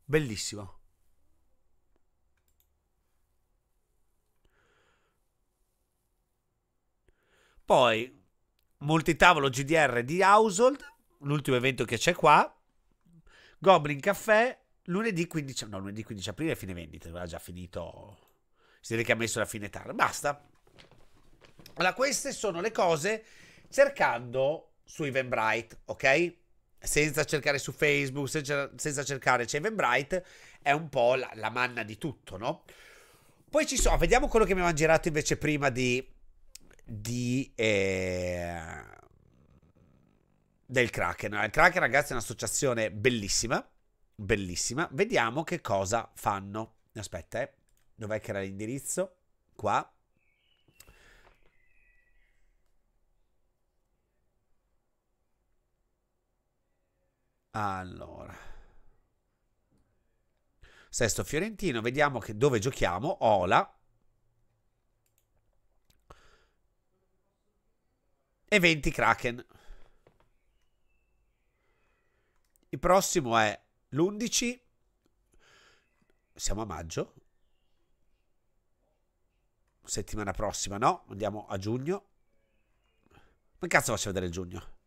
Bellissimo. Poi multitavolo GDR di Household, l'ultimo evento che c'è qua, Goblin Caffè, lunedì 15, no, lunedì 15 aprile, fine vendita, aveva già finito, si vede che ha messo la fine tarda, basta. Allora, queste sono le cose cercando su Eventbrite, ok? Senza cercare su Facebook, senza, cercare, c'è cioè Eventbrite, è un po' la, la manna di tutto, no? Poi ci sono, vediamo quello che mi avevano girato invece prima di di, eh, del Kraken. Il Kraken, ragazzi, è un'associazione bellissima, bellissima. Vediamo che cosa fanno. Aspetta, eh. Dov'è che era l'indirizzo? Qua. Allora. Sesto Fiorentino, vediamo che dove giochiamo. Ola. e 20 Kraken. Il prossimo è l'11. Siamo a maggio. Settimana prossima, no? Andiamo a giugno. Ma che cazzo faccio vedere il giugno?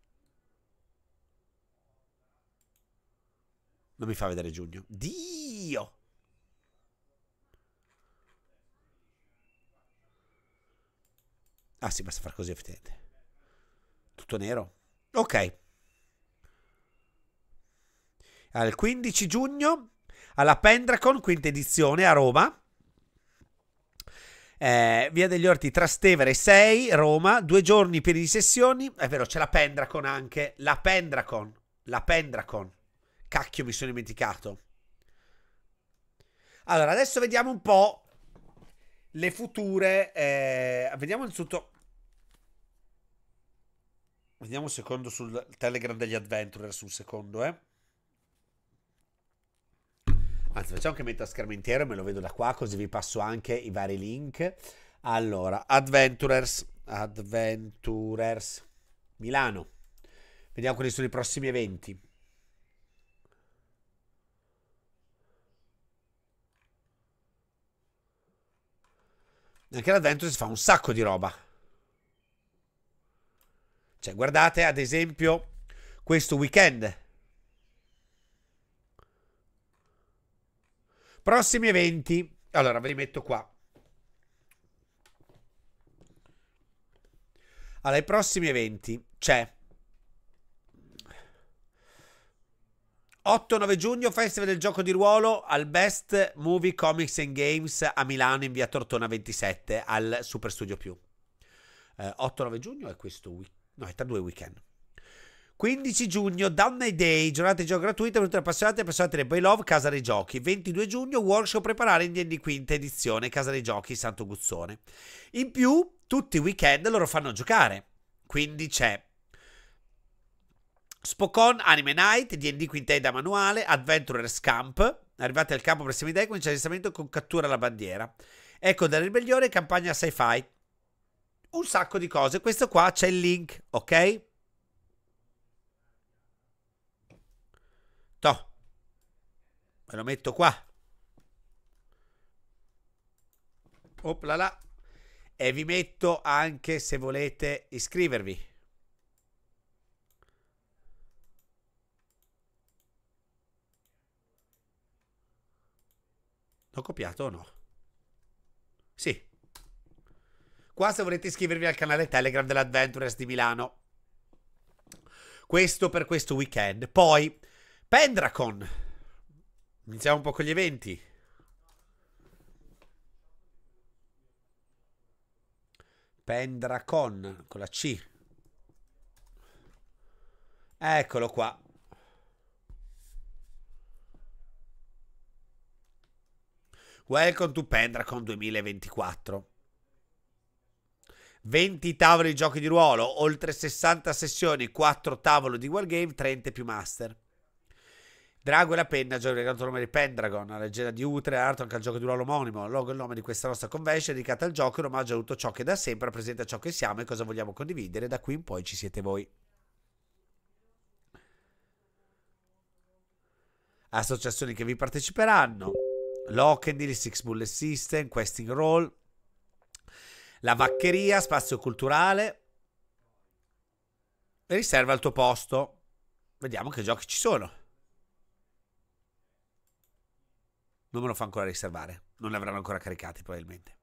Non mi fa vedere giugno. Dio! Ah sì, basta far così effettivamente. Tutto nero. Ok. Al 15 giugno alla Pendracon, quinta edizione a Roma. Eh, via degli Orti Trastevere 6, Roma, due giorni pieni di sessioni. È vero, c'è la Pendracon anche. La Pendracon, la Pendracon. Cacchio, mi sono dimenticato. Allora, adesso vediamo un po' le future. Eh, vediamo innanzitutto Vediamo un secondo sul Telegram degli Adventurers, un secondo, eh. Anzi, facciamo che metta schermo intero e me lo vedo da qua, così vi passo anche i vari link. Allora, Adventurers, Adventurers, Milano. Vediamo quali sono i prossimi eventi. Anche l'Adventurers fa un sacco di roba. Cioè, guardate ad esempio questo weekend. Prossimi eventi. Allora, ve li metto qua. Allora, i prossimi eventi c'è 8-9 giugno, Festival del Gioco di Ruolo al Best Movie Comics and Games a Milano in via Tortona 27 al Super Studio Più. Eh, 8-9 giugno è questo weekend No, è tra due weekend. 15 giugno, Down Night Day, giornata di gioco gratuita, per venuta appassionati e appassionati del Boy Love, Casa dei Giochi. 22 giugno, workshop preparare in D&D quinta edizione, Casa dei Giochi, Santo Guzzone. In più, tutti i weekend loro fanno giocare. Quindi c'è Spocon, Anime Night, D&D Quintei da manuale, Adventurers Camp, arrivati al campo prossimi dei comincia l'allestamento con cattura alla bandiera. Ecco da ribellione campagna sci-fi un sacco di cose. Questo qua c'è il link, ok? Toh. Me lo metto qua. Opla là. E vi metto anche se volete iscrivervi. L'ho copiato o no? Sì, Qua se volete iscrivervi al canale Telegram dell'Adventures di Milano. Questo per questo weekend. Poi, Pendracon. Iniziamo un po' con gli eventi. Pendracon, con la C. Eccolo qua. Welcome to Pendracon 2024. 20 tavoli di giochi di ruolo, oltre 60 sessioni, 4 tavolo di wargame, 30 più master. Drago e la penna, gioco legato al nome di Pendragon, la leggenda di Utre, arto anche al gioco di ruolo omonimo, logo il nome di questa nostra convention dedicata al gioco e omaggio a tutto ciò che da sempre rappresenta ciò che siamo e cosa vogliamo condividere, da qui in poi ci siete voi. Associazioni che vi parteciperanno, Lockendil, Six Bullet System, Questing Roll, la vaccheria, spazio culturale. Riserva il tuo posto. Vediamo che giochi ci sono. Non me lo fa ancora riservare. Non l'avranno ancora caricati probabilmente.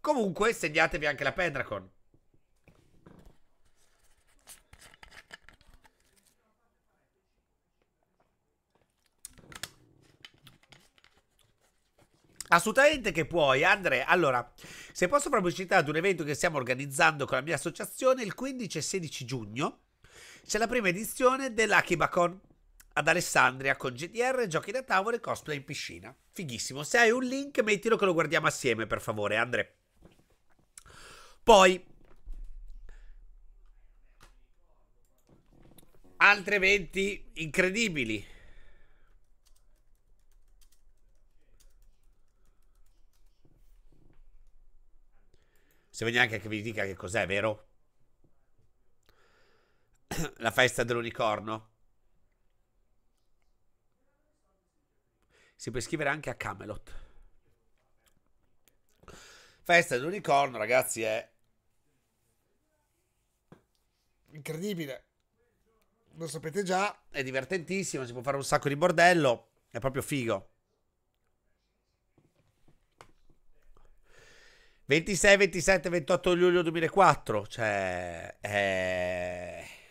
Comunque, segnatevi anche la Pendragon. Assolutamente che puoi, Andre. Allora, se posso fare pubblicità ad un evento che stiamo organizzando con la mia associazione, il 15 e 16 giugno c'è la prima edizione dell'Akibacon ad Alessandria con GDR, giochi da tavolo e cosplay in piscina. Fighissimo. Se hai un link, mettilo che lo guardiamo assieme, per favore, Andre. Poi, altri eventi incredibili se serve neanche che vi dica che cos'è, vero? [clears throat] La festa dell'unicorno. Si può iscrivere anche a Camelot. Festa dell'unicorno, ragazzi, è incredibile. Lo sapete già, è divertentissimo, si può fare un sacco di bordello, è proprio figo. 26, 27, 28 luglio 2004, cioè... È... Eh,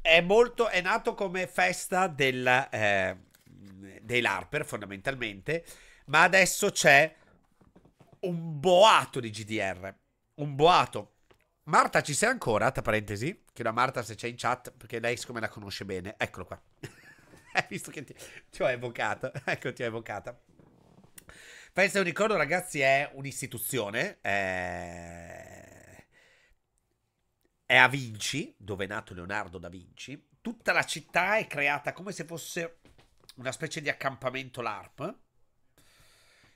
è, molto, è nato come festa del, eh, dei LARPer, fondamentalmente, ma adesso c'è un boato di GDR. Un boato. Marta, ci sei ancora? Tra parentesi, chiedo a Marta se c'è in chat, perché lei siccome la conosce bene. Eccolo qua. [laughs] Hai visto che ti, ti ho evocato, [laughs] Ecco, ti ho evocata. Festa di Unicorno, ragazzi, è un'istituzione. È... Eh, è a Vinci, dove è nato Leonardo da Vinci. Tutta la città è creata come se fosse una specie di accampamento LARP.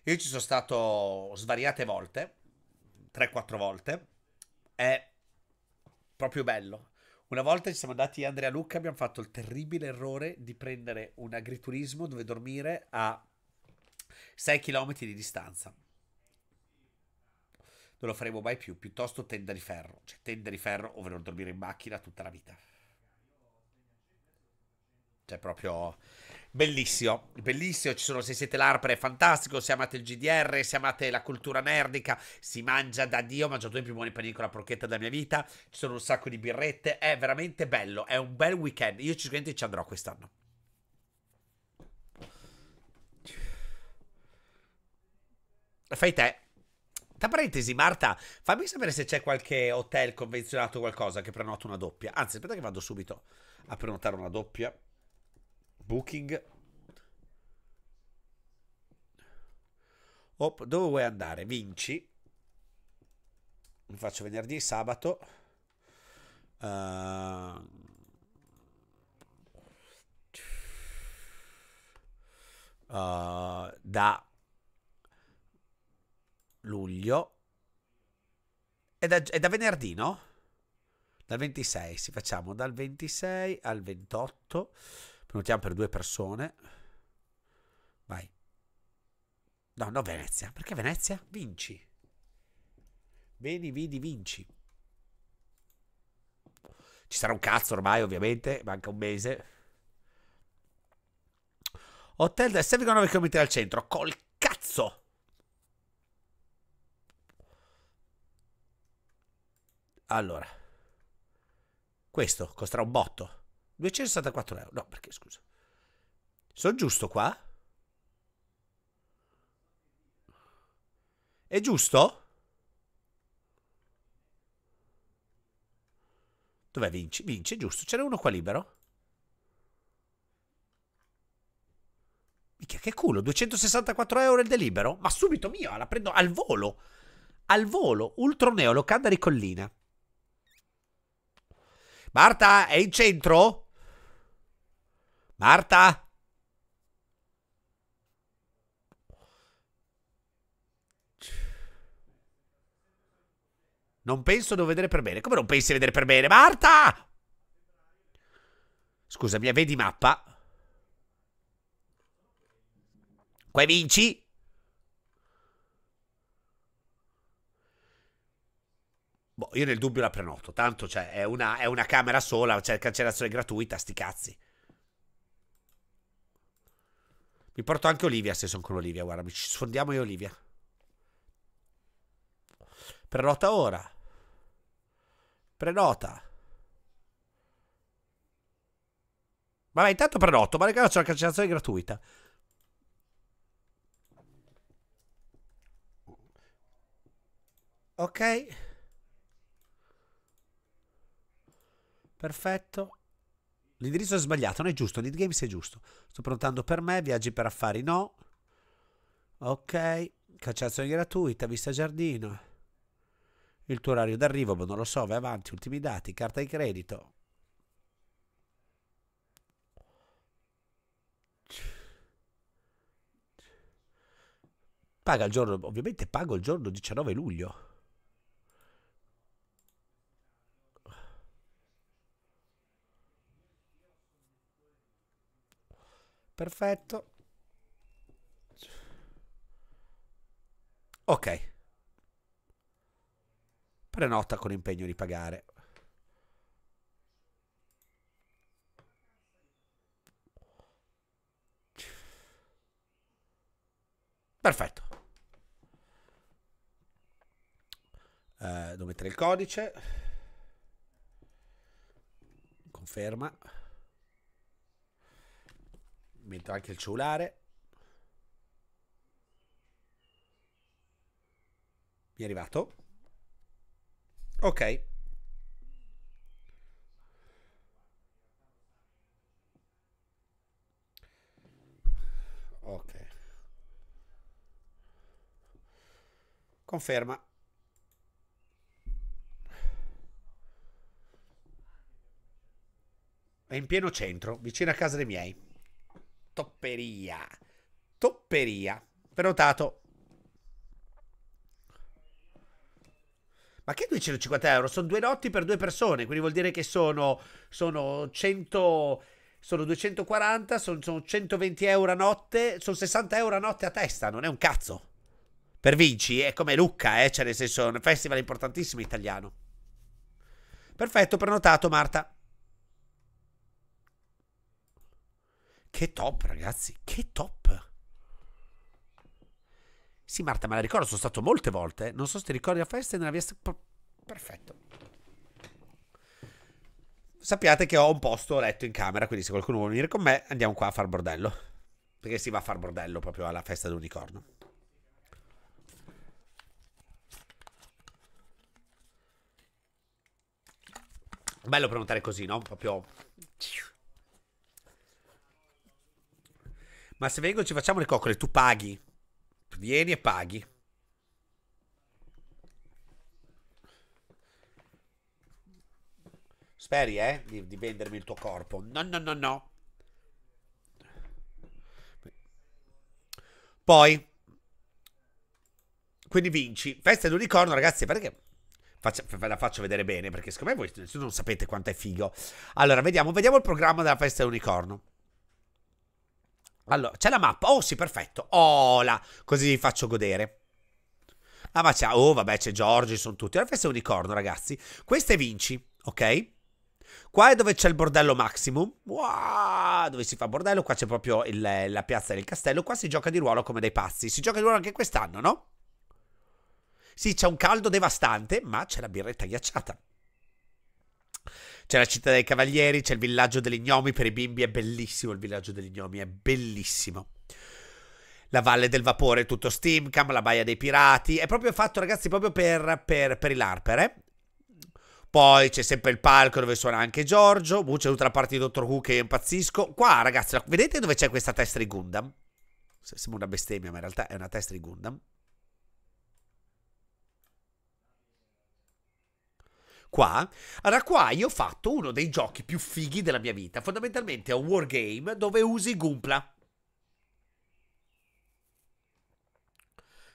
Io ci sono stato svariate volte, 3-4 volte. È proprio bello. Una volta ci siamo andati Andrea Lucca, abbiamo fatto il terribile errore di prendere un agriturismo dove dormire a 6 km di distanza. Non lo faremo mai più, piuttosto tenda di ferro, cioè tenda di ferro ovvero dormire in macchina tutta la vita. Cioè proprio bellissimo, bellissimo, ci sono se siete l'ARPA, è fantastico, se amate il GDR, se amate la cultura nerdica, si mangia da Dio, ho mangiato i più buoni panini con la porchetta della mia vita, ci sono un sacco di birrette, è veramente bello, è un bel weekend, io sicuramente ci andrò quest'anno. Fai te. Tra parentesi, Marta, fammi sapere se c'è qualche hotel convenzionato o qualcosa che prenota una doppia. Anzi, aspetta che vado subito a prenotare una doppia. Booking. Oh, dove vuoi andare? Vinci. Mi faccio venerdì sabato. Uh... Uh, da luglio. È da, è da venerdì, no? Dal 26, si facciamo dal 26 al 28. Prenotiamo per due persone. Vai. No, no, Venezia. Perché Venezia? Vinci. Veni, vidi, vinci. Ci sarà un cazzo ormai, ovviamente. Manca un mese. Hotel del 7,9 km al centro. Col cazzo! Allora, questo costerà un botto. 264 euro. No, perché scusa. Sono giusto qua? È giusto? Dov'è Vinci? Vinci, giusto. C'era uno qua libero. Mica che culo, 264 euro il delibero? Ma subito mia, la prendo al volo. Al volo, Ultroneo, Locanda Ricollina. Marta, è in centro? Marta? Non penso di vedere per bene. Come non pensi di vedere per bene? Marta! Scusami, vedi mappa. Qua vinci? Boh, io nel dubbio la prenoto, tanto cioè, è, una, è una camera sola, c'è cioè cancellazione gratuita, sti cazzi. Mi porto anche Olivia se sono con Olivia, guarda, mi ci sfondiamo io Olivia. Prenota ora. Prenota. Vabbè, intanto prenoto, ma ragazzi c'è la cancellazione gratuita. Ok. Perfetto. L'indirizzo è sbagliato, non è giusto. Need Games è giusto. Sto prontando per me, viaggi per affari no. Ok. Cacciazione gratuita, vista giardino. Il tuo orario d'arrivo, boh, non lo so, vai avanti, ultimi dati, carta di credito. Paga il giorno, ovviamente pago il giorno 19 luglio. Perfetto. Ok. Prenota con impegno di pagare. Perfetto. Eh, devo mettere il codice. Conferma metto anche il cellulare. Mi è arrivato. Ok. Ok. Conferma. È in pieno centro, vicino a casa dei miei. Topperia. Topperia. Prenotato. Ma che 250 euro? Sono due notti per due persone, quindi vuol dire che sono, sono 100... Sono 240, sono, sono 120 euro a notte, sono 60 euro a notte a testa, non è un cazzo. Per Vinci è come Lucca, eh, cioè nel senso è un festival importantissimo italiano. Perfetto, prenotato Marta. Che top, ragazzi, che top. Sì, Marta, me la ricordo, sono stato molte volte. Non so se ti ricordi la festa nella via... Perfetto. Sappiate che ho un posto letto in camera, quindi se qualcuno vuole venire con me, andiamo qua a far bordello. Perché si va a far bordello proprio alla festa dell'unicorno. Bello prenotare così, no? Proprio... Ma se vengono ci facciamo le coccole, tu paghi. Tu vieni e paghi. Speri, eh, di, di vendermi il tuo corpo. No, no, no, no. Poi, quindi vinci. Festa dell'unicorno, ragazzi, perché Faccia, ve la faccio vedere bene perché secondo me voi non sapete quanto è figo. Allora, vediamo, vediamo il programma della festa dell'unicorno. Allora, c'è la mappa. Oh, sì, perfetto. Oh, Così vi faccio godere. Ah, ma c'è... Oh, vabbè, c'è Giorgi, sono tutti. Allora, questo è un unicorno, ragazzi. Queste vinci, ok? Qua è dove c'è il bordello maximum. Wow, dove si fa bordello. Qua c'è proprio il, la piazza del castello. Qua si gioca di ruolo come dei pazzi. Si gioca di ruolo anche quest'anno, no? Sì, c'è un caldo devastante, ma c'è la birretta ghiacciata. C'è la città dei cavalieri, c'è il villaggio degli gnomi per i bimbi, è bellissimo il villaggio degli gnomi, è bellissimo. La valle del vapore, tutto Steamcam, la baia dei pirati, è proprio fatto ragazzi proprio per, per, per i larper, eh? Poi c'è sempre il palco dove suona anche Giorgio. Uh, c'è tutta la parte di Dottor Who che io impazzisco. Qua, ragazzi, vedete dove c'è questa testa di Gundam? Sembra una bestemmia, ma in realtà è una testa di Gundam. qua. Allora, qua io ho fatto uno dei giochi più fighi della mia vita. Fondamentalmente è un wargame dove usi Gumpla.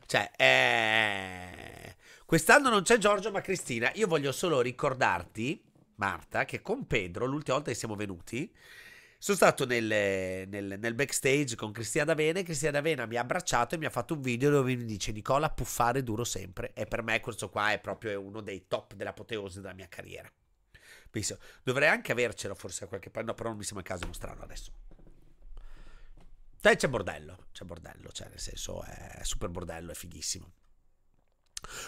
Cioè, eh... quest'anno non c'è Giorgio ma Cristina. Io voglio solo ricordarti, Marta, che con Pedro l'ultima volta che siamo venuti sono stato nel, nel, nel backstage con Cristiana D'Avena e Cristiana D'Avena mi ha abbracciato e mi ha fatto un video dove mi dice Nicola puffare duro sempre e per me questo qua è proprio uno dei top dell'apoteosi della mia carriera. Penso, dovrei anche avercelo forse a qualche parte, no però non mi sembra il caso mostrarlo adesso. Te c'è bordello, c'è bordello, cioè nel senso è super bordello, è fighissimo.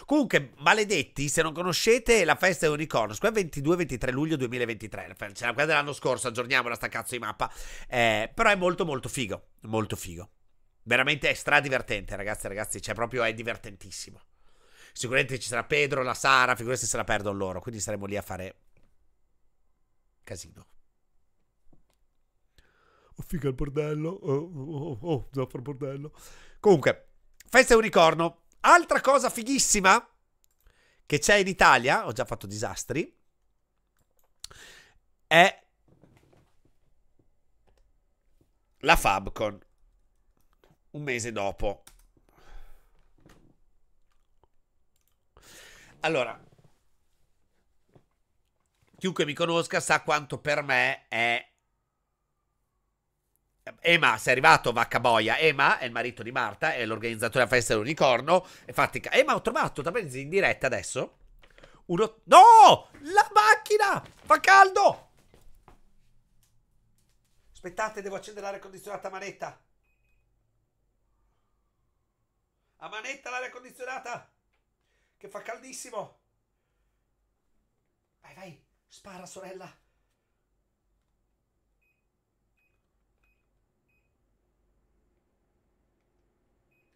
Comunque, maledetti, se non conoscete la festa Unicorn Square 22-23 luglio 2023, c'era cioè, quella dell'anno scorso, aggiorniamola sta cazzo di mappa, eh, però è molto molto figo, molto figo. Veramente è stra divertente, ragazzi, ragazzi, cioè proprio è divertentissimo. Sicuramente ci sarà Pedro, la Sara, figurati se la perdono loro, quindi saremo lì a fare casino. Oh figa il bordello, oh, oh, oh, oh, devo bordello. Comunque, festa Unicorno Altra cosa fighissima che c'è in Italia, ho già fatto disastri, è la Fabcon un mese dopo. Allora, chiunque mi conosca sa quanto per me è Ema, sei arrivato, vacca boia. Ema è il marito di Marta, è l'organizzatore della festa dell'unicorno. Infatti, Ema, ho trovato, da presi in diretta adesso. Uno... No! La macchina! Fa caldo! Aspettate, devo accendere l'aria condizionata a manetta. A ah, manetta l'aria condizionata! Che fa caldissimo! Vai, vai, spara, sorella!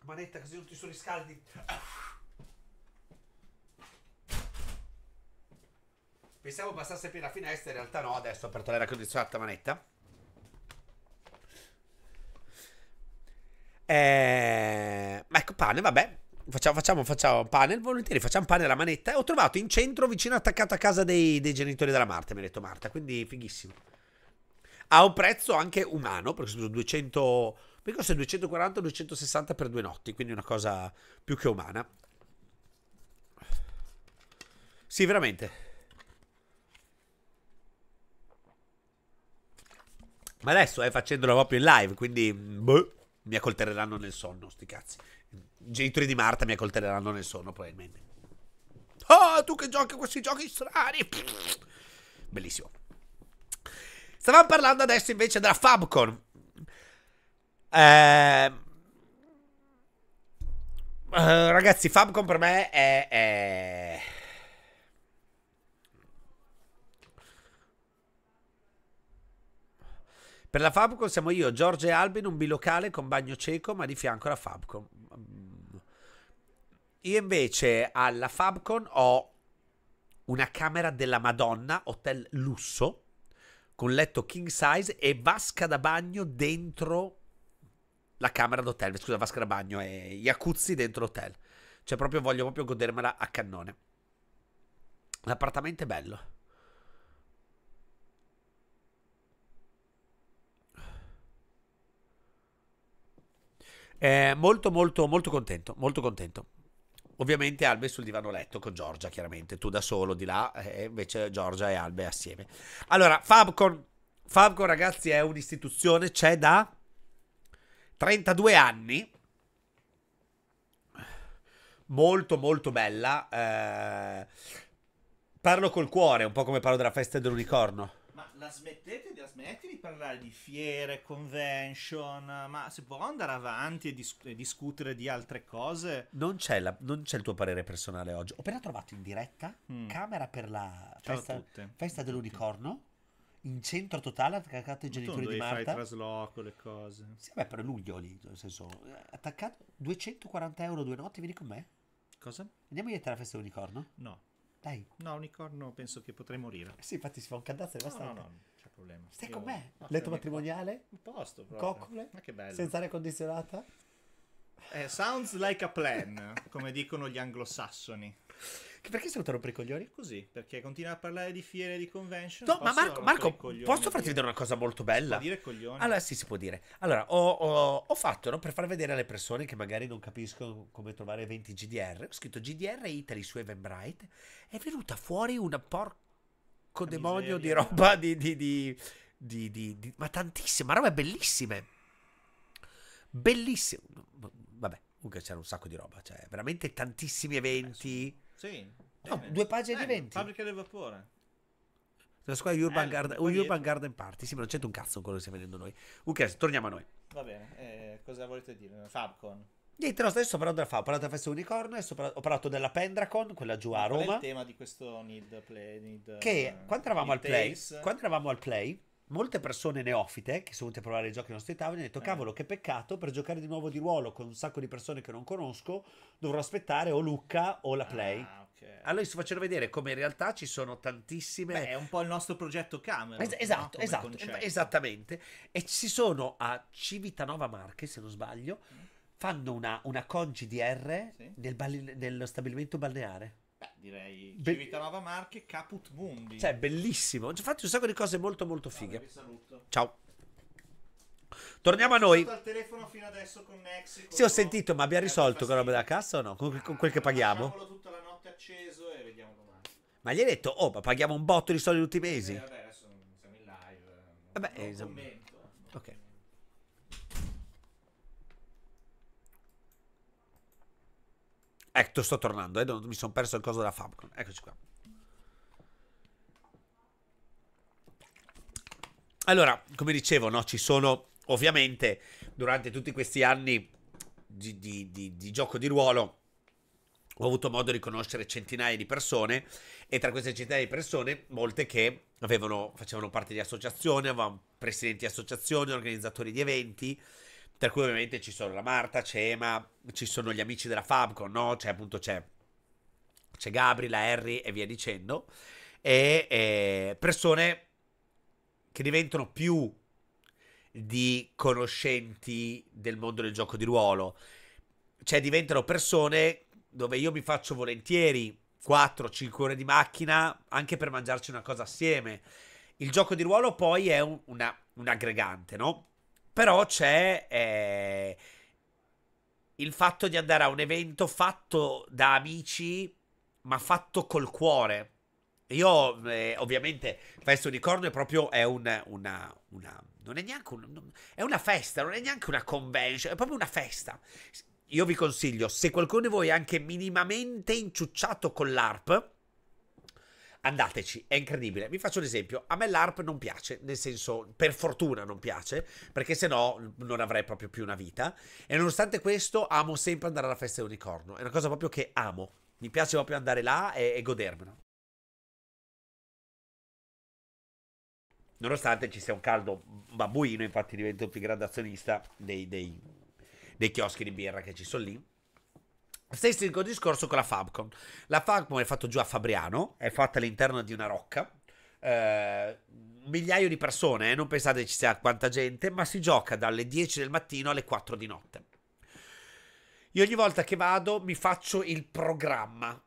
manetta così non ti surriscaldi. Pensavo passasse per la finestra, in realtà no, adesso ho aperto l'aria condizionata manetta. Eh, ma ecco pane, vabbè. Facciamo, facciamo, facciamo pane, volentieri facciamo pane alla manetta. E ho trovato in centro, vicino attaccato a casa dei, dei genitori della Marta, mi ha detto Marta, quindi fighissimo. Ha un prezzo anche umano, perché sono 200, mi costa 240-260 per due notti, quindi una cosa più che umana. Sì, veramente. Ma adesso è eh, facendolo proprio in live, quindi boh, mi accolteranno nel sonno, sti cazzi. I genitori di Marta mi accolteranno nel sonno, probabilmente. Oh, tu che giochi a questi giochi strani! Bellissimo. Stavamo parlando adesso invece della Fabcon. Ehm, eh, ragazzi, Fabcom per me è, è... Per la Fabcom siamo io, Giorgio e Albin, un bilocale con bagno cieco, ma di fianco alla Fabcom. Io invece alla Fabcon ho una camera della Madonna, hotel lusso, con letto king size e vasca da bagno dentro la camera d'hotel, scusa, vasca da bagno e jacuzzi dentro l'hotel. Cioè, proprio voglio proprio godermela a cannone. L'appartamento è bello. Eh, molto, molto, molto contento, molto contento. Ovviamente Albe sul divano letto con Giorgia, chiaramente, tu da solo di là, e eh, invece Giorgia e Albe assieme. Allora, Fabcon, Fabcon ragazzi è un'istituzione, c'è da 32 anni. Molto, molto bella. Eh, parlo col cuore, un po' come parlo della festa dell'unicorno. Ma la smettete di, smetti di parlare di fiere, convention? Ma si può andare avanti e, dis- e discutere di altre cose? Non c'è, la, non c'è, il tuo parere personale oggi. Ho appena trovato in diretta mm. camera per la festa, festa dell'unicorno in centro totale attaccato ai genitori di Marta. Fai trasloco, le cose. Sì, vabbè, per luglio lì, nel senso, attaccato 240 euro due notti, vieni con me? Cosa? Andiamo dietro alla festa unicorno? No. Dai. No, unicorno penso che potrei morire. Sì, infatti si fa un cadazzo e basta. No, no, no, non c'è problema. Stai Io... con me? Letto matrimoniale? Un posto, proprio. Coccole? Ma che bello. Senza aria condizionata? Eh, sounds like a plan, come dicono gli anglosassoni. Perché sei per i coglioni? Così, perché continua a parlare di fiere di convention. No, ma Marco, Marco posso farti vedere una cosa molto bella? Si può dire coglioni? Allora, sì, si può dire. Allora, ho, ho, ho fatto, no, per far vedere alle persone che magari non capiscono come trovare 20 GDR, ho scritto GDR Italy su Eventbrite, è venuta fuori una porco la demonio miseria. di roba di, di, di, di, di ma tantissima, roba bellissime. Bellissime. Vabbè, comunque c'era un sacco di roba, cioè veramente tantissimi eventi. Sì. No, eh, due pagine eh, di 20. Fabbrica del vapore. La squadra di Urban, eh, Garden, Urban Garden Party. Sì, ma non c'entra un cazzo con quello che stiamo vedendo noi. Ok, torniamo a noi. Va bene, eh, cosa volete dire? Fabcon. Niente, no, adesso ho parlato della ho parlato della Festa Unicorn, ho parlato della Pendracon, quella giù a Roma. Qual è il tema di questo Need Play? Need, che, eh, quando eravamo, al play, quando eravamo al Play, molte persone neofite che sono venute a provare i giochi ai nostri tavoli hanno detto eh. cavolo che peccato per giocare di nuovo di ruolo con un sacco di persone che non conosco dovrò aspettare o Lucca o la Play ah, okay. allora sto facendo vedere come in realtà ci sono tantissime Beh, è un po' il nostro progetto camera. es- esatto, no? esatto, esatto esattamente e ci sono a Civitanova Marche se non sbaglio mm. fanno una, una congi di R sì. nel, balne- nello stabilimento balneare direi. Be- Civitanova Marche, Caput Mundi. Cioè, bellissimo. Fatti un sacco di cose molto, molto fighe. Ciao, Ciao. Torniamo a noi. Al telefono fino adesso con Nex. Sì, ho sentito, ma abbiamo risolto con la roba della cassa o no? Con, con quel che paghiamo? tutta la notte acceso e vediamo domani. Ma gli hai detto, oh, ma paghiamo un botto di soldi tutti i mesi? Eh, vabbè, adesso siamo in live. Vabbè, eh, esatto. Eh Ecco, sto tornando, eh, mi sono perso il coso della Famcon. Eccoci qua. Allora, come dicevo, no, ci sono ovviamente durante tutti questi anni di, di, di, di gioco di ruolo ho avuto modo di conoscere centinaia di persone e tra queste centinaia di persone molte che avevano, facevano parte di associazioni, avevano presidenti di associazioni, organizzatori di eventi tra cui ovviamente ci sono la Marta, c'è Ema, ci sono gli amici della Fabcon, no? C'è cioè, appunto c'è, c'è Gabri, la Harry e via dicendo. E, e persone che diventano più di conoscenti del mondo del gioco di ruolo. Cioè diventano persone dove io mi faccio volentieri 4-5 ore di macchina anche per mangiarci una cosa assieme. Il gioco di ruolo poi è un, una, un aggregante, no? Però c'è eh, il fatto di andare a un evento fatto da amici, ma fatto col cuore. Io, eh, ovviamente, Festa Unicorno è proprio è un, una, una, Non è neanche un, è una festa, non è neanche una convention, è proprio una festa. Io vi consiglio, se qualcuno di voi è anche minimamente inciucciato con l'ARP, andateci, è incredibile. Vi faccio un esempio, a me l'ARP non piace, nel senso, per fortuna non piace, perché se no non avrei proprio più una vita. E nonostante questo amo sempre andare alla festa di unicorno. è una cosa proprio che amo. Mi piace proprio andare là e, e godermelo. Nonostante ci sia un caldo babbuino, infatti divento più gradazionista dei, dei, dei chioschi di birra che ci sono lì. Stesso discorso con la Fabcon. La Fabcon è fatta giù a Fabriano, è fatta all'interno di una rocca. Eh, migliaio di persone, eh, non pensate ci sia quanta gente, ma si gioca dalle 10 del mattino alle 4 di notte. Io ogni volta che vado mi faccio il programma,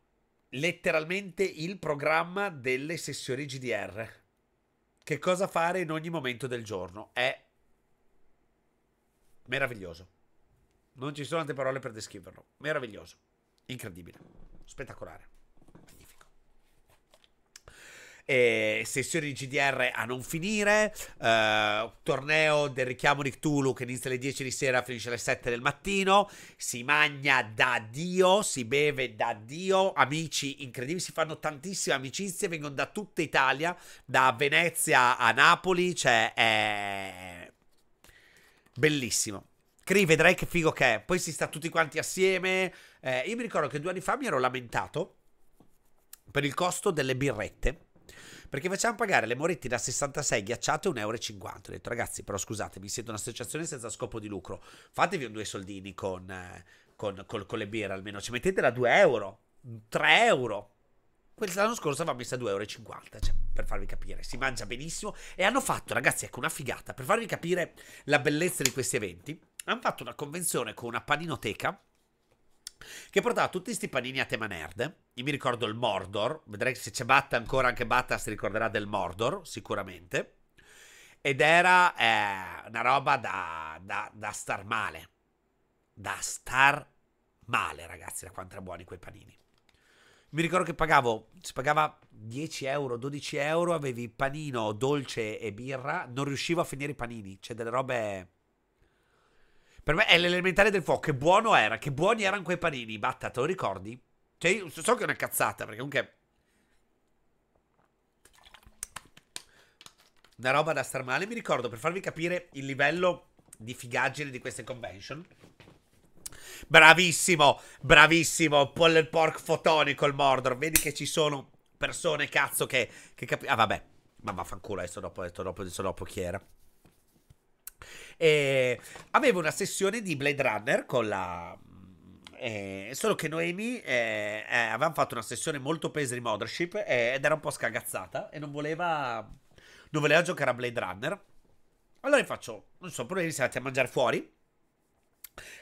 letteralmente il programma delle sessioni GDR. Che cosa fare in ogni momento del giorno. È meraviglioso. Non ci sono altre parole per descriverlo. Meraviglioso, incredibile, spettacolare, magnifico. E sessioni di GDR a non finire, eh, torneo del richiamo di Cthulhu che inizia alle 10 di sera, finisce alle 7 del mattino, si magna da Dio, si beve da Dio, amici incredibili, si fanno tantissime amicizie, vengono da tutta Italia, da Venezia a Napoli, cioè è bellissimo Cree, vedrai che figo che è. Poi si sta tutti quanti assieme. Eh, io mi ricordo che due anni fa mi ero lamentato per il costo delle birrette. Perché facciamo pagare le moretti da 66 ghiacciate 1,50 euro. Ho detto, ragazzi, però scusatemi, siete un'associazione senza scopo di lucro. Fatevi un due soldini con, eh, con, con, con le birre almeno. Ci mettetela 2 euro, 3 euro. L'anno scorso aveva messa 2,50 euro, cioè, per farvi capire, si mangia benissimo e hanno fatto, ragazzi, ecco una figata, per farvi capire la bellezza di questi eventi hanno fatto una convenzione con una paninoteca che portava tutti questi panini a tema nerd. Io mi ricordo il Mordor, vedrai se c'è Batta ancora, anche Batta si ricorderà del Mordor, sicuramente. Ed era eh, una roba da, da, da star male. Da star male, ragazzi, da quanto erano buoni quei panini. Mi ricordo che pagavo, si pagava 10 euro, 12 euro, avevi panino, dolce e birra, non riuscivo a finire i panini, cioè delle robe per me è l'elementare del fuoco. Che buono era. Che buoni erano quei panini. Batta, te lo ricordi? Cioè, so che è una cazzata, perché comunque... Una roba da star male. Mi ricordo, per farvi capire il livello di figaggine di queste convention. Bravissimo, bravissimo. Poller pork fotonico il Mordor. Vedi che ci sono persone, cazzo, che, che capiscono. Ah, vabbè. Ma vaffanculo, adesso dopo, adesso dopo, adesso dopo chi era. E avevo una sessione di Blade Runner con la... Mm, eh, solo che Noemi eh, eh, avevamo fatto una sessione molto pesa di Mothership eh, ed era un po' scagazzata e non voleva, non voleva giocare a Blade Runner. Allora io faccio, non so, problemi, siamo andati a mangiare fuori.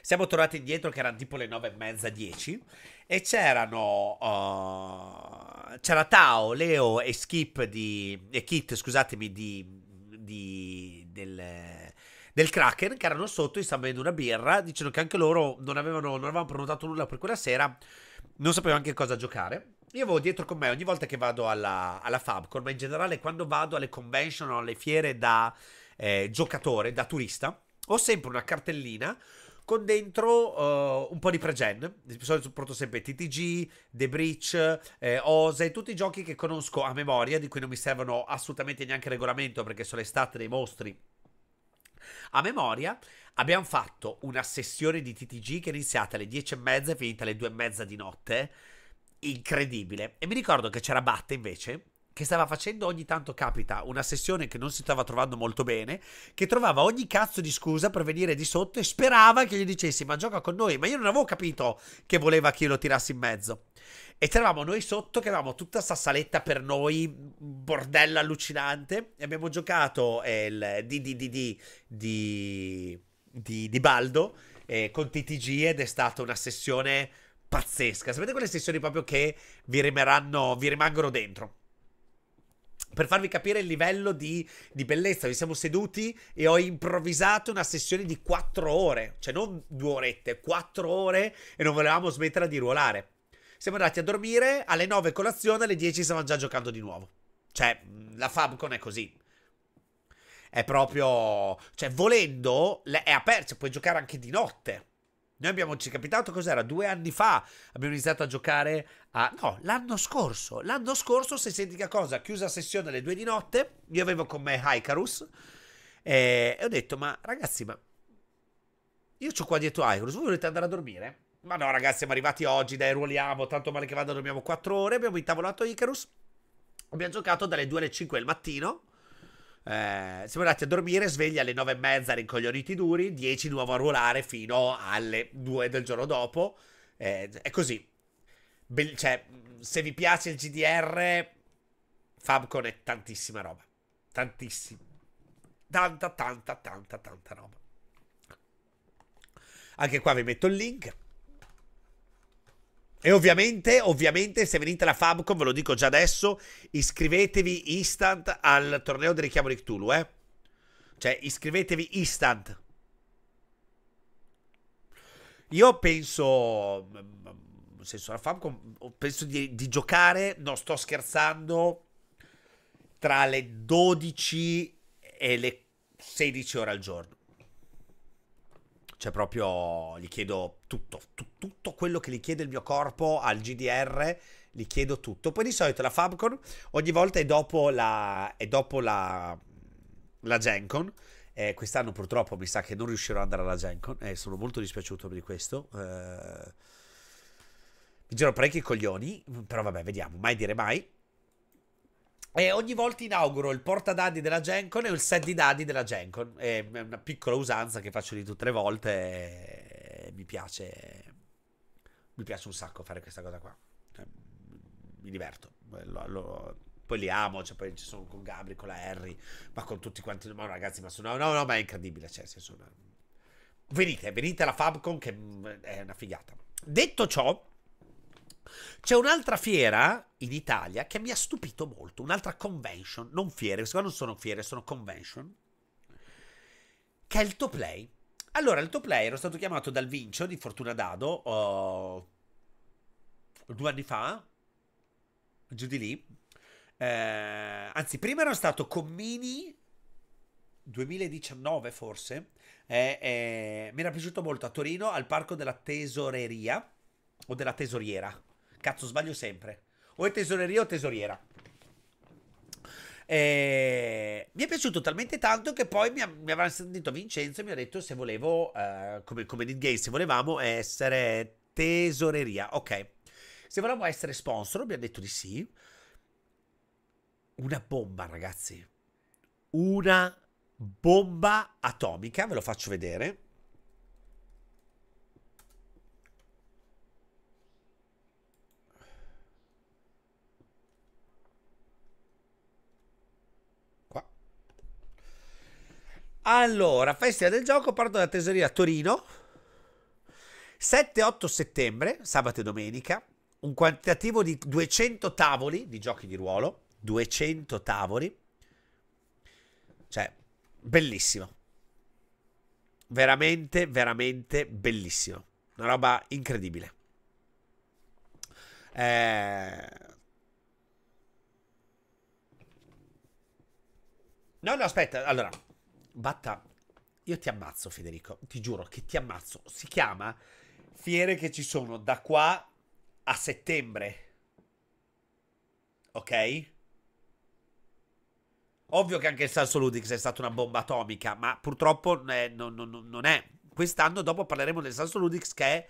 Siamo tornati indietro che erano tipo le 9 e mezza, 10 e c'erano uh, c'era Tao, Leo e Skip di, e Kit, scusatemi, di, di del del Kraken che erano sotto e stavano bevendo una birra, dicendo che anche loro non avevano, non avevano prenotato nulla per quella sera, non sapevano anche cosa giocare. Io avevo dietro con me ogni volta che vado alla, alla Fabcon, ma in generale quando vado alle convention o alle fiere da eh, giocatore, da turista, ho sempre una cartellina con dentro uh, un po' di pregen. Di solito porto sempre TTG, The Breach, eh, Ose, tutti i giochi che conosco a memoria, di cui non mi servono assolutamente neanche regolamento perché sono l'estate dei mostri a memoria abbiamo fatto una sessione di TTG che è iniziata alle 10 e mezza e finita alle 2 e mezza di notte. Incredibile. E mi ricordo che c'era Batte invece, che stava facendo ogni tanto capita una sessione che non si stava trovando molto bene, che trovava ogni cazzo di scusa per venire di sotto e sperava che gli dicessi ma gioca con noi, ma io non avevo capito che voleva che io lo tirassi in mezzo. E c'eravamo noi sotto che avevamo tutta sta saletta per noi, bordello allucinante. E abbiamo giocato eh, il DDDD di, di, di Baldo eh, con TTG ed è stata una sessione pazzesca. Sapete quelle sessioni proprio che vi, rimarranno, vi rimangono dentro? Per farvi capire il livello di, di, bellezza, vi siamo seduti e ho improvvisato una sessione di quattro ore, cioè non due orette, quattro ore e non volevamo smettere di ruolare. Siamo andati a dormire, alle 9 colazione, alle 10 stavamo già giocando di nuovo. Cioè, la Fabcon è così. È proprio... Cioè, volendo, è aperta, cioè, puoi giocare anche di notte. Noi abbiamo, ci è capitato cos'era? Due anni fa abbiamo iniziato a giocare a... No, l'anno scorso. L'anno scorso, se senti che cosa, chiusa sessione alle 2 di notte, io avevo con me Haikarus e, e ho detto, ma ragazzi, ma io ho qua dietro Haikarus, voi volete andare a dormire? Ma no, ragazzi, siamo arrivati oggi, dai, ruoliamo. Tanto male che vada, dormiamo 4 ore. Abbiamo intavolato Icarus. Abbiamo giocato dalle 2 alle 5 del mattino. Eh, siamo andati a dormire, svegli alle 9 e mezza, rincoglioniti duri. 10 di nuovo a ruolare fino alle 2 del giorno dopo. Eh, è così. Be cioè, se vi piace il GDR, Fabcon è tantissima roba. Tantissima. Tanta, tanta, tanta, tanta roba. Anche qua vi metto il link. E ovviamente, ovviamente, se venite alla Fabcon, ve lo dico già adesso, iscrivetevi instant al torneo di richiamo di Cthulhu, eh. Cioè, iscrivetevi instant. Io penso, mm, mm, nel senso, alla Fabcon, penso di, di giocare, non sto scherzando, tra le 12 e le 16 ore al giorno. Cioè proprio gli chiedo tutto, tu, tutto quello che gli chiede il mio corpo al GDR, gli chiedo tutto. Poi di solito la Fabcon ogni volta è dopo la, è dopo la, la Gencon. Eh, quest'anno purtroppo mi sa che non riuscirò ad andare alla Gencon e eh, sono molto dispiaciuto per questo. Eh, mi giro parecchi coglioni, però vabbè, vediamo, mai dire mai. E ogni volta inauguro il porta dadi della Gencon e il set di dadi della Gencon. È una piccola usanza che faccio di tutte le volte. E mi piace. Mi piace un sacco fare questa cosa qua. Cioè, mi diverto. Eh, lo, lo, poi li amo. Cioè, poi ci sono con Gabri, con la Harry, ma con tutti quanti. Ma ragazzi, ma sono. No, no, ma è incredibile. Cioè, se sono. Venite, venite alla Fabcon che mm, è una figata. Detto ciò. C'è un'altra fiera in Italia che mi ha stupito molto, un'altra convention, non fiere, queste qua non sono fiere, sono convention, che è il top play. Allora, il top play ero stato chiamato dal Vincio di Fortuna Dado oh, due anni fa, giù di lì. Eh, anzi, prima ero stato con Mini 2019 forse. Eh, eh, mi era piaciuto molto a Torino al Parco della Tesoreria o della Tesoriera. Cazzo, sbaglio sempre. O è tesoreria o tesoriera. E... Eh, mi è piaciuto talmente tanto che poi mi, ha, sentito Vincenzo e mi ha detto se volevo, eh, come, come Need Games, se volevamo essere tesoreria. Ok. Se volevamo essere sponsor, mi ha detto di sì. Una bomba, ragazzi. Una bomba atomica, ve lo faccio vedere. Allora, festa del gioco, parto da Tesoria Torino. 7-8 settembre, sabato e domenica, un quantitativo di 200 tavoli di giochi di ruolo. 200 tavoli. Cioè, bellissimo. Veramente, veramente bellissimo. Una roba incredibile. Eh... No, no, aspetta, allora, Batta, io ti ammazzo Federico, ti giuro che ti ammazzo. Si chiama fiere che ci sono da qua a settembre. Ok? Ovvio che anche il Salso Ludix è stata una bomba atomica, ma purtroppo eh, non, non, non è. Quest'anno dopo parleremo del Salso Ludix che è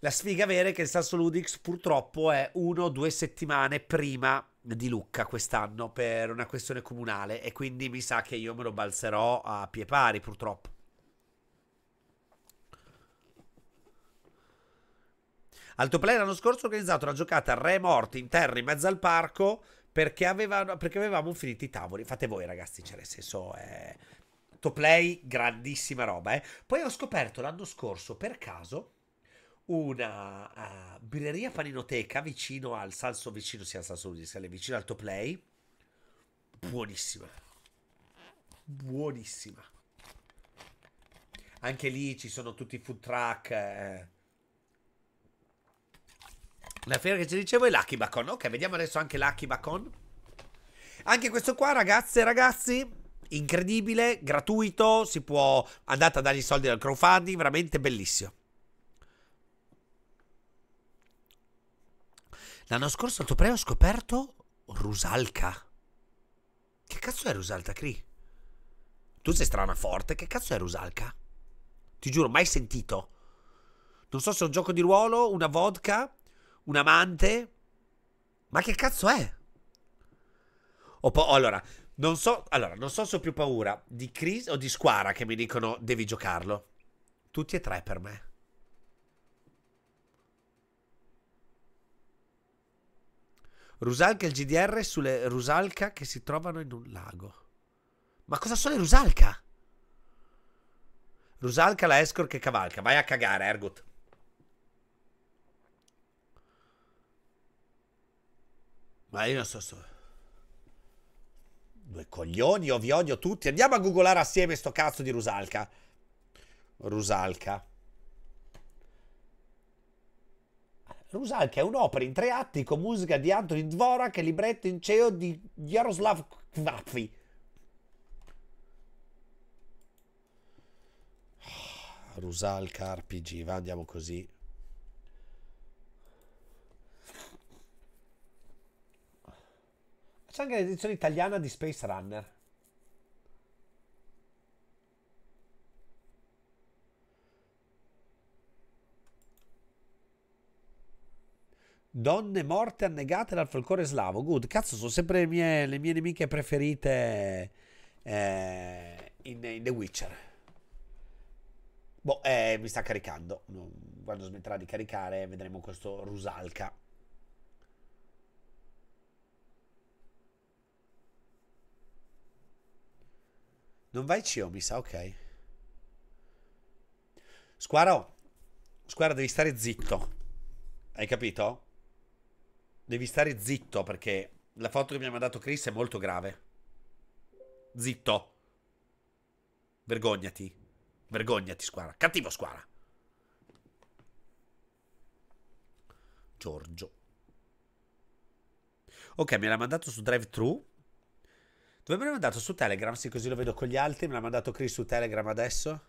la sfiga vera è che il Sasso Ludix purtroppo è uno o due settimane prima di Lucca quest'anno per una questione comunale e quindi mi sa che io me lo balzerò a pie pari purtroppo. Play l'anno scorso ho organizzato una giocata a re morti in terra in mezzo al parco perché, avevano, perché avevamo finito i tavoli. Fate voi ragazzi, cioè nel senso... Top Play, grandissima roba, eh. Poi ho scoperto l'anno scorso, per caso, una uh, birreria paninoteca vicino al Salso, vicino sia al Salso Udisale, vicino al Toplay. Buonissima. Buonissima. Anche lì ci sono tutti i food truck. Eh. La fiera che ci dicevo è l'Aki Bacon. Ok, vediamo adesso anche l'Aki Bacon. Anche questo qua, ragazze e ragazzi, incredibile, gratuito, si può andare a dargli soldi dal crowdfunding, veramente bellissimo. L'anno scorso al tuo premio ho scoperto Rusalka. Che cazzo è Rusalka, Cree? Tu sei strana forte, che cazzo è Rusalka? Ti giuro, mai sentito. Non so se è un gioco di ruolo, una vodka, un amante. Ma che cazzo è? O po- allora, non so, allora, non so se ho più paura di Chris o di Squara che mi dicono devi giocarlo. Tutti e tre per me. Rusalka e il GDR sulle Rusalka che si trovano in un lago. Ma cosa sono le Rusalka? Rusalka la escort che cavalca. Vai a cagare, Ergut. Ma io non so, so. Due coglioni, io vi odio tutti. Andiamo a googolare assieme sto cazzo di Rusalka. Rusalka. Rusalka è un'opera in tre atti con musica di Antonin Dvorak e libretto in ceo di Jaroslav Kvapfi. Ah, Rusalka RPG, va andiamo così. C'è anche l'edizione italiana di Space Runner. donne morte annegate dal folklore slavo. Good, cazzo, sono sempre le mie, le mie nemiche preferite eh, in, in, The Witcher. Boh, eh, mi sta caricando. Quando smetterà di caricare vedremo questo Rusalka. Non vai CEO, mi sa, ok. Squaro, Squaro, devi stare zitto. Hai capito? Devi stare zitto perché la foto che mi ha mandato Chris è molto grave. Zitto. Vergognati. Vergognati, squadra. Cattivo squadra. Giorgio. Ok, me l'ha mandato su DriveThru. Dove me l'ha mandato? Su Telegram, sì, così lo vedo con gli altri. Me l'ha mandato Chris su Telegram adesso.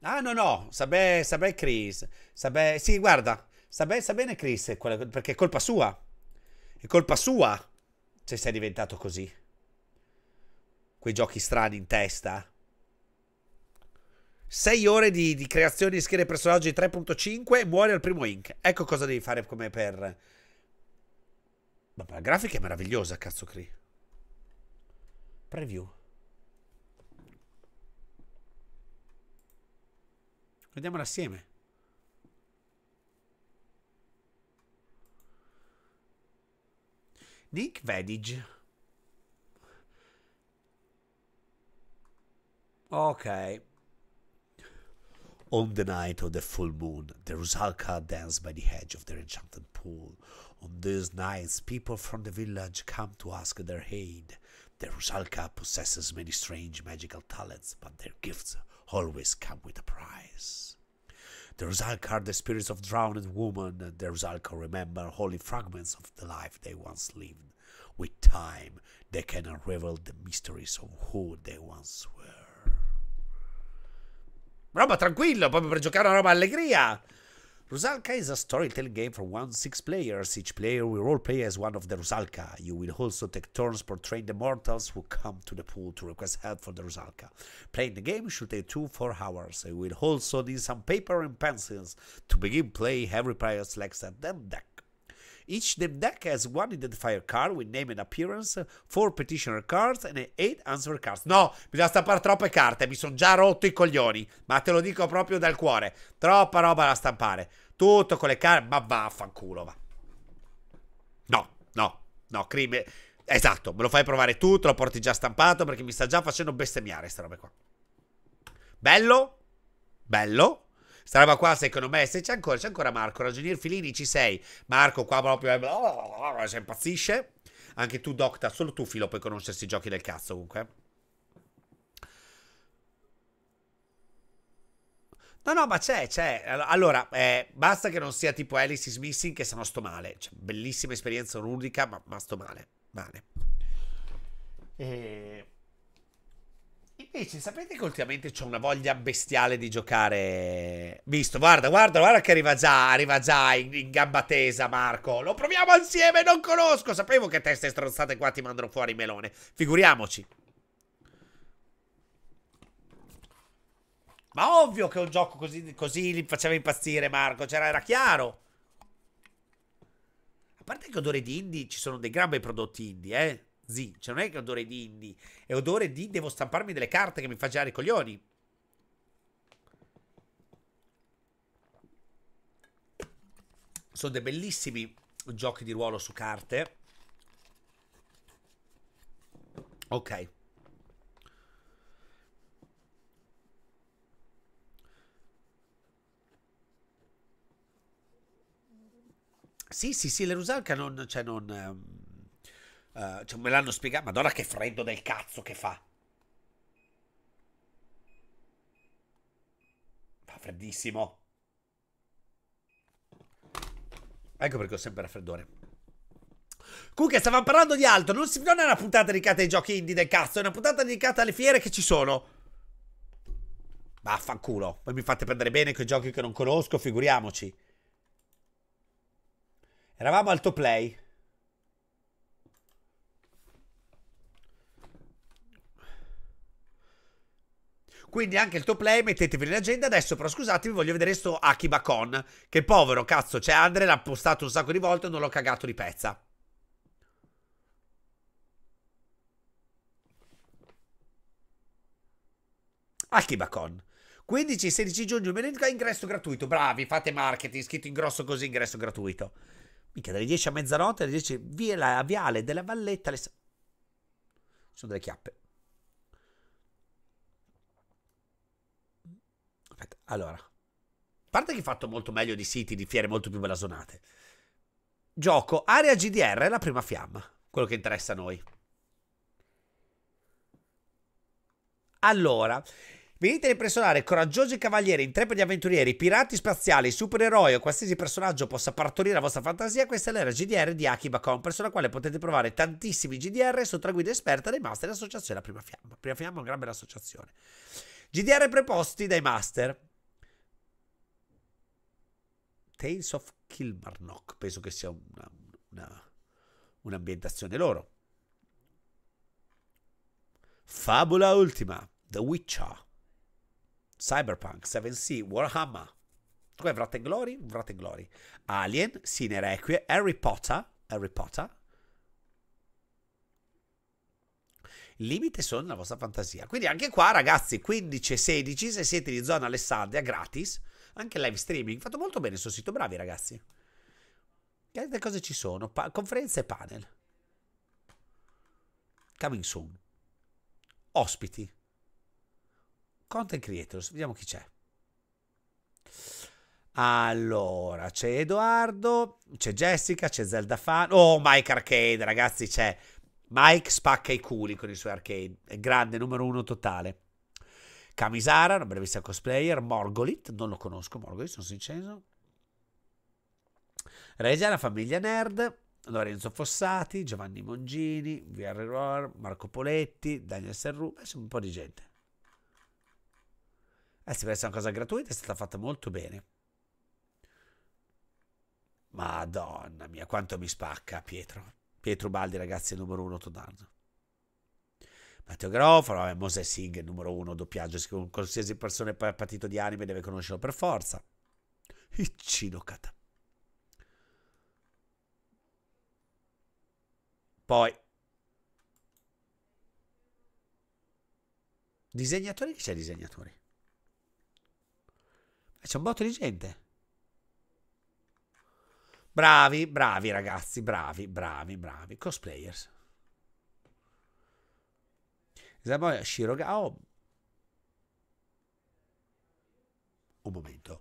Ah, no, no. Sabè, sabè Chris. Sabè... Sì, guarda. Sta, ben, sta bene Chris, quella, perché è colpa sua. È colpa sua se sei diventato così. Quei giochi strani in testa. Sei ore di, di, creazione di schede personaggi 3.5 muori al primo ink. Ecco cosa devi fare come per... Vabbè, la grafica è meravigliosa, cazzo Cree. Preview. Vediamola assieme. Nick Vedage. Okay. On the night of the full moon, the Rusalka dance by the edge of their enchanted pool. On these nights, people from the village come to ask their aid. The Rusalka possesses many strange magical talents, but their gifts always come with a price. The Rozalka are the spirits of drowned women, and the Rozalka remember holy fragments of the life they once lived. With time, they can unravel the mysteries of who they once were. Roba tranquillo, proprio per giocare una roba allegria. Rusalka is a storytelling game for 1-6 players. Each player will roleplay as one of the Rusalka. You will also take turns portraying the mortals who come to the pool to request help for the Rusalka. Playing the game should take 2-4 hours. You will also need some paper and pencils. To begin play, every player selects a deck Each deck has one identifier card with name and appearance, four petitioner cards and eight answer cards. No, bisogna stampare troppe carte, mi sono già rotto i coglioni, ma te lo dico proprio dal cuore. Troppa roba da stampare. Tutto con le carte, ma vaffanculo, va. No, no, no, crime. Esatto, me lo fai provare tu, te lo porti già stampato perché mi sta già facendo bestemmiare queste roba qua. Bello, bello, Sta roba qua, secondo me, se c'è ancora, c'è ancora Marco, ragionier Filini, ci sei. Marco qua proprio, oh, si impazzisce. Anche tu, Docta, solo tu, Filo, puoi conoscersi i giochi del cazzo, comunque. No, no, ma c'è, c'è. Allora, eh, basta che non sia tipo Alice is Missing, che sennò sto male. Cioè, bellissima esperienza ludica, ma, ma sto male. Male. E... Eh, Invece, sapete che ultimamente c'ho una voglia bestiale di giocare. Visto, guarda, guarda, guarda che arriva già, arriva già in, in gamba tesa Marco. Lo proviamo insieme, non conosco. Sapevo che teste stronzate qua ti mandano fuori melone. Figuriamoci. Ma ovvio che un gioco così, così li faceva impazzire Marco, c'era, cioè, era chiaro. A parte che odore di indie, ci sono dei gran bei prodotti indie, eh. Z. Cioè, non è che odore di indie, è odore di devo stamparmi delle carte che mi fa girare i coglioni. Sono dei bellissimi giochi di ruolo su carte. Ok. Sì, sì, sì, le Rusalka non, cioè non, ehm, Uh, cioè, me l'hanno spiegato. Madonna, che freddo del cazzo che fa. Fa freddissimo. Ecco perché ho sempre raffreddore. Comunque, stavamo parlando di altro. Non, si, non è una puntata dedicata ai giochi indie del cazzo. È una puntata dedicata alle fiere che ci sono. Vaffanculo. Poi mi fate prendere bene con i giochi che non conosco, figuriamoci. Eravamo al top play. Quindi anche il top play mettetevi agenda adesso, però scusatevi, voglio vedere sto Akiba Con, che povero cazzo, c'è cioè Andre, l'ha postato un sacco di volte e non l'ho cagato di pezza. Akiba Con. 15-16 giugno, ingresso gratuito. Bravi, fate marketing, scritto in grosso così, ingresso gratuito. Mica dalle 10 a mezzanotte, alle 10 via la viale della Valletta. Le... Sono delle chiappe. Allora, a parte che hai fatto molto meglio di siti, di fiere molto più blasonate. Gioco area GDR, la prima fiamma, quello che interessa a noi. Allora, venite a impressionare coraggiosi cavalieri, intrepidi avventurieri, pirati spaziali, supereroi o qualsiasi personaggio possa partorire la vostra fantasia. Questa è l'era GDR di Akiba Compers, sulla quale potete provare tantissimi GDR sotto la guida esperta dei master dell'associazione La Prima Fiamma. Prima Fiamma è una gran bella associazione. GDR preposti dai master. Tales of Kilmarnock, penso che sia una, una, un'ambientazione loro. Fabula ultima, The Witcher, Cyberpunk, Seven Sea, Warhammer, come Wrath Glory, Wrath Glory, Alien, Sine Requie, Harry Potter, Harry Potter, limite sono la vostra fantasia. Quindi anche qua, ragazzi, 15 e 16, se siete di zona Alessandria, gratis, anche live streaming. Fatto molto bene il suo sito, bravi ragazzi. Che altre cose ci sono? Pa- conferenze e panel. Coming soon. Ospiti. Content creators, vediamo chi c'è. Allora, c'è Edoardo, c'è Jessica, c'è Zelda Fan. Oh, Mike Arcade, ragazzi, c'è. Mike spacca i culi con i suoi arcade. È grande, numero uno totale. Kamisara, una bravissima cosplayer, Morgolit, non lo conosco Morgolit, sono sincero. Regia, la famiglia nerd, Lorenzo Fossati, Giovanni Mongini, VR Roar, Marco Poletti, Daniel Serru, eh, un po' di gente. Eh sì, questa è una cosa gratuita, è stata fatta molto bene. Madonna mia, quanto mi spacca Pietro. Pietro Baldi, ragazzi, numero uno Tonardo. Matteo Garofalo, Moses Singh, numero uno, doppiaggio, qualsiasi persona partito di anime deve conoscerlo per forza. Ichino Kata. Poi... Disegnatori? Chi c'è disegnatori? Eh, c'è un botto di gente. Bravi, bravi ragazzi, bravi, bravi, bravi. Cosplayers. Questa poi Shiroga. Oh. Un momento.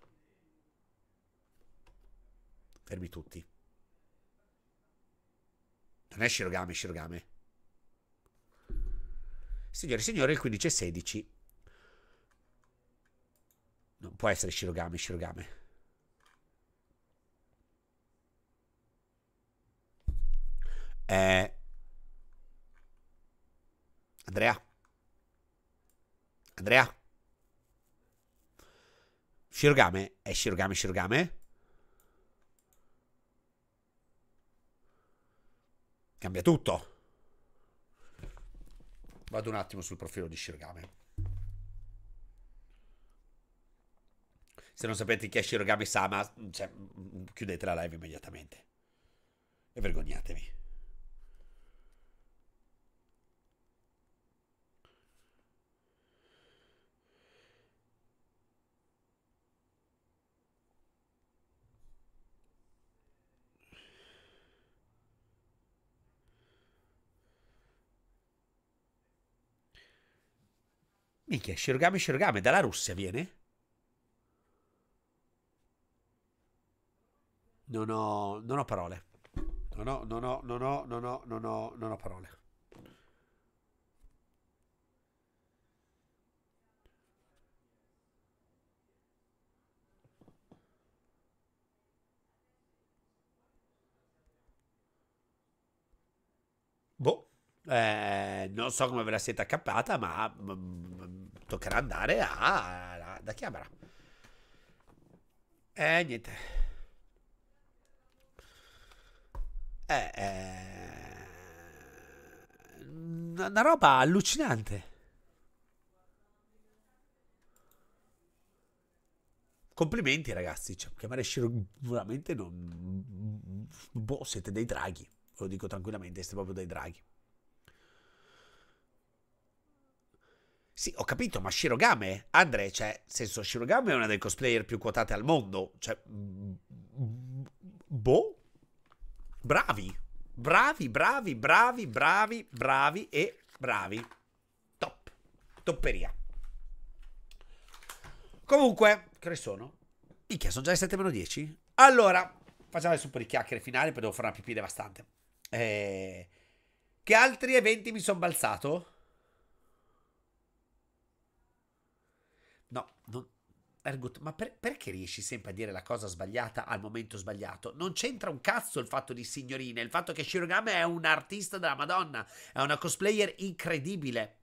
Fermi tutti. Non è Shirogame, Shirogame. Signore e signori, il 15 e 16. Non può essere Shirogame, Shirogame. Eh. Andrea. Andrea? Shirogame? È Shirogame Shirogame? Cambia tutto. Vado un attimo sul profilo di Shirogame. Se non sapete chi è Shirogame Sama, cioè, chiudete la live immediatamente. E vergognatevi. Minchia, Shirogame Shirogame, dalla Russia viene? Non ho, non ho parole. Non ho, non ho, non ho, non ho, non ho, non ho parole. Boh, eh, non so come ve la siete accappata, ma mm, toccherà andare a, a, da Chiamara. Eh, niente. Eh, eh, una roba allucinante. Complimenti ragazzi, cioè, chiamare Shiro veramente non... Boh, siete dei draghi, lo dico tranquillamente, siete proprio dei draghi. Sì, ho capito, ma Shirogame, Andre, cioè, nel senso, Shirogame è una delle cosplayer più quotate al mondo. Cioè, boh, bravi, bravi, bravi, bravi, bravi, bravi e bravi. Top, topperia. Comunque, che ne sono? Minchia, sono già le 7 meno 10? Allora, facciamo adesso un po' di chiacchiere finali, poi devo fare una pipì devastante. Eh, che altri eventi mi sono balzato? Ergut, ma per, perché riesci sempre a dire la cosa sbagliata al momento sbagliato? Non c'entra un cazzo il fatto di signorine, il fatto che Shirogame è un artista della Madonna, è una cosplayer incredibile.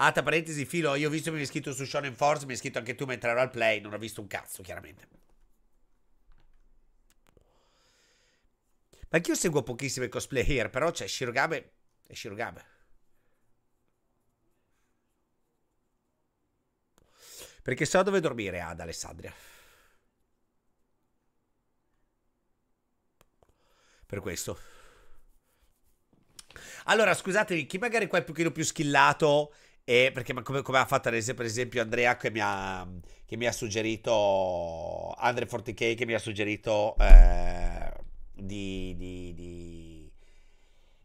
Ah, tra parentesi, Filo, io ho visto che mi hai scritto su Shonen Force, mi hai scritto anche tu mentre ero al play, non ho visto un cazzo, chiaramente. Ma anch'io seguo pochissime cosplayer, però c'è Shirogame e Shirogame. Perché so dove dormire ad Alessandria. Per questo. Allora, scusatemi, chi magari qua è un pochino più schillato e perché come, come, ha fatto per esempio Andrea che mi ha, che mi ha suggerito Andre 40k che mi ha suggerito eh, di, di, di,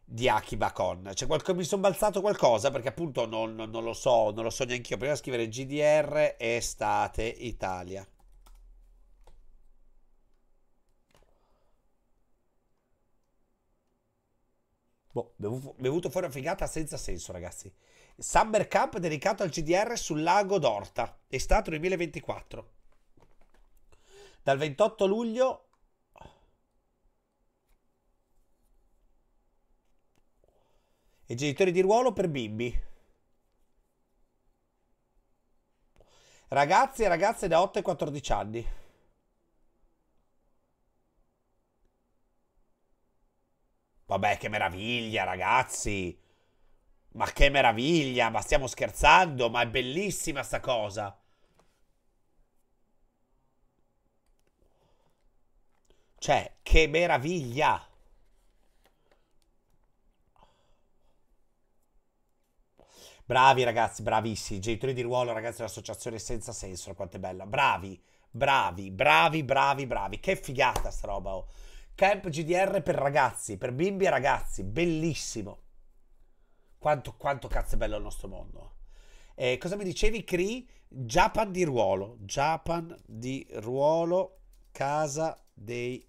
di Akiba Con. Cioè, qualco, mi sono balzato qualcosa perché appunto non, non, non lo so, non lo so neanche io. Prima scrivere GDR Estate Italia. Boh, bevuto fuori una figata senza senso, ragazzi. Summer Camp dedicato al GDR sul lago d'Orta, estate 2024. Dal 28 luglio e genitori di ruolo per bimbi. Ragazzi e ragazze da 8 e 14 anni. Vabbè, che meraviglia, ragazzi! Ma che meraviglia, ma stiamo scherzando, ma è bellissima sta cosa. Cioè, che meraviglia! Bravi ragazzi, bravissimi. Genitori di ruolo, ragazzi dell'associazione Senza Senso, quanto è bella. Bravi, bravi, bravi, bravi, bravi. Che figata sta roba, oh. Camp GDR per ragazzi, per bimbi e ragazzi, bellissimo. Quanto, quanto cazzo è bello il nostro mondo. Eh, cosa mi dicevi, Cree? Japan di ruolo. Japan di ruolo, casa dei...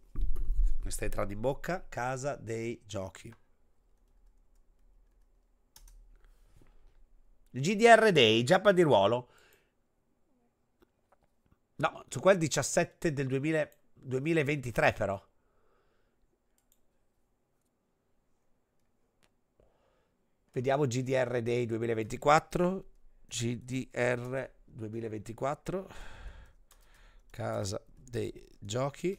Mi stai entrando in bocca? Casa dei giochi. GDR Day, Giappa di ruolo. No, su quel 17 del 2000, 2023 però. Vediamo GDR Day 2024. GDR 2024. Casa dei giochi.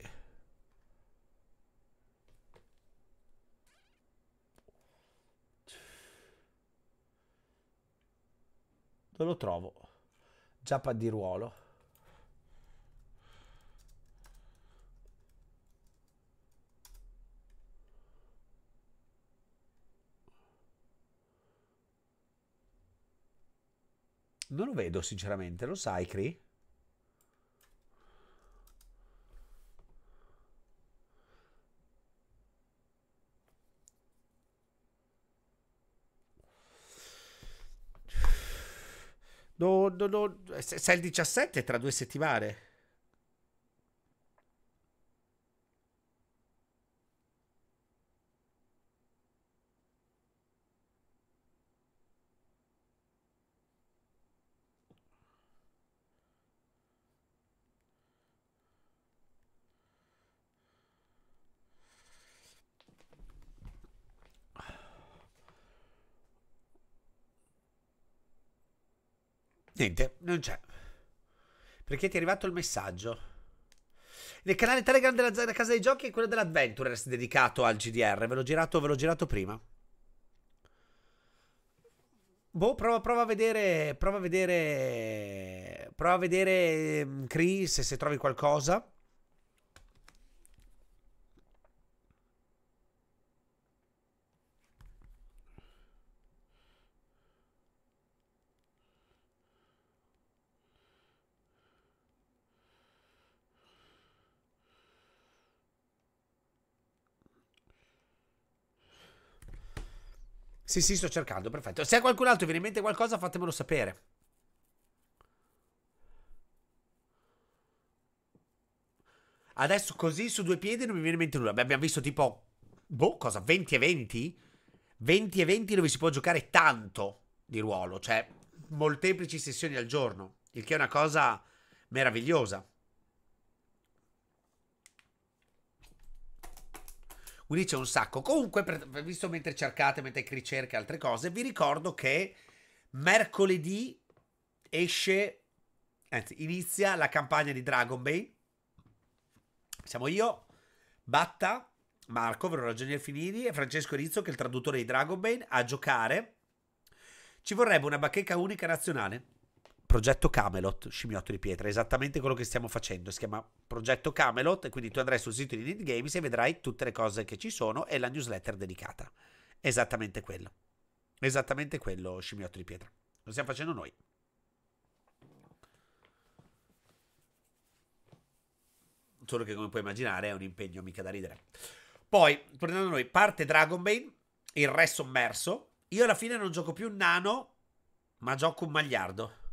Non lo trovo. Giappa di ruolo. Non lo vedo sinceramente, lo sai Cree? Do, do, do, sei il 17 tra due settimane. Niente, non c'è. Perché ti è arrivato il messaggio? Nel canale Telegram della, della Casa dei Giochi è quello dell'Adventurers dedicato al GDR. Ve l'ho girato, ve l'ho girato prima. Boh, prova, prova, a vedere. Prova a vedere. Prova a vedere. Mm, Chris, se, se trovi qualcosa. Sì, sì, sto cercando, perfetto. Se a qualcun altro vi viene in mente qualcosa, fatemelo sapere. Adesso così su due piedi non mi viene in mente nulla. Beh, abbiamo visto tipo, boh, cosa, 20 e 20? 20 e 20 dove si può giocare tanto di ruolo, cioè molteplici sessioni al giorno, il che è una cosa meravigliosa. Quindi c'è un sacco. Comunque, visto mentre cercate, mentre ricerca altre cose, vi ricordo che mercoledì esce, anzi, inizia la campagna di Dragon Bay. Siamo io, Batta, Marco, Verona Genier Finini e Francesco Rizzo, che è il traduttore di Dragon Bane, a giocare. Ci vorrebbe una bacheca unica nazionale progetto Camelot, scimmiotto di pietra, esattamente quello che stiamo facendo, si chiama progetto Camelot e quindi tu andrai sul sito di Need Games e vedrai tutte le cose che ci sono e la newsletter dedicata. Esattamente quello. Esattamente quello, scimmiotto di pietra. Lo stiamo facendo noi. Solo che come puoi immaginare è un impegno mica da ridere. Poi, tornando a noi, parte Dragonbane, il re sommerso. Io alla fine non gioco più un nano, ma gioco un magliardo.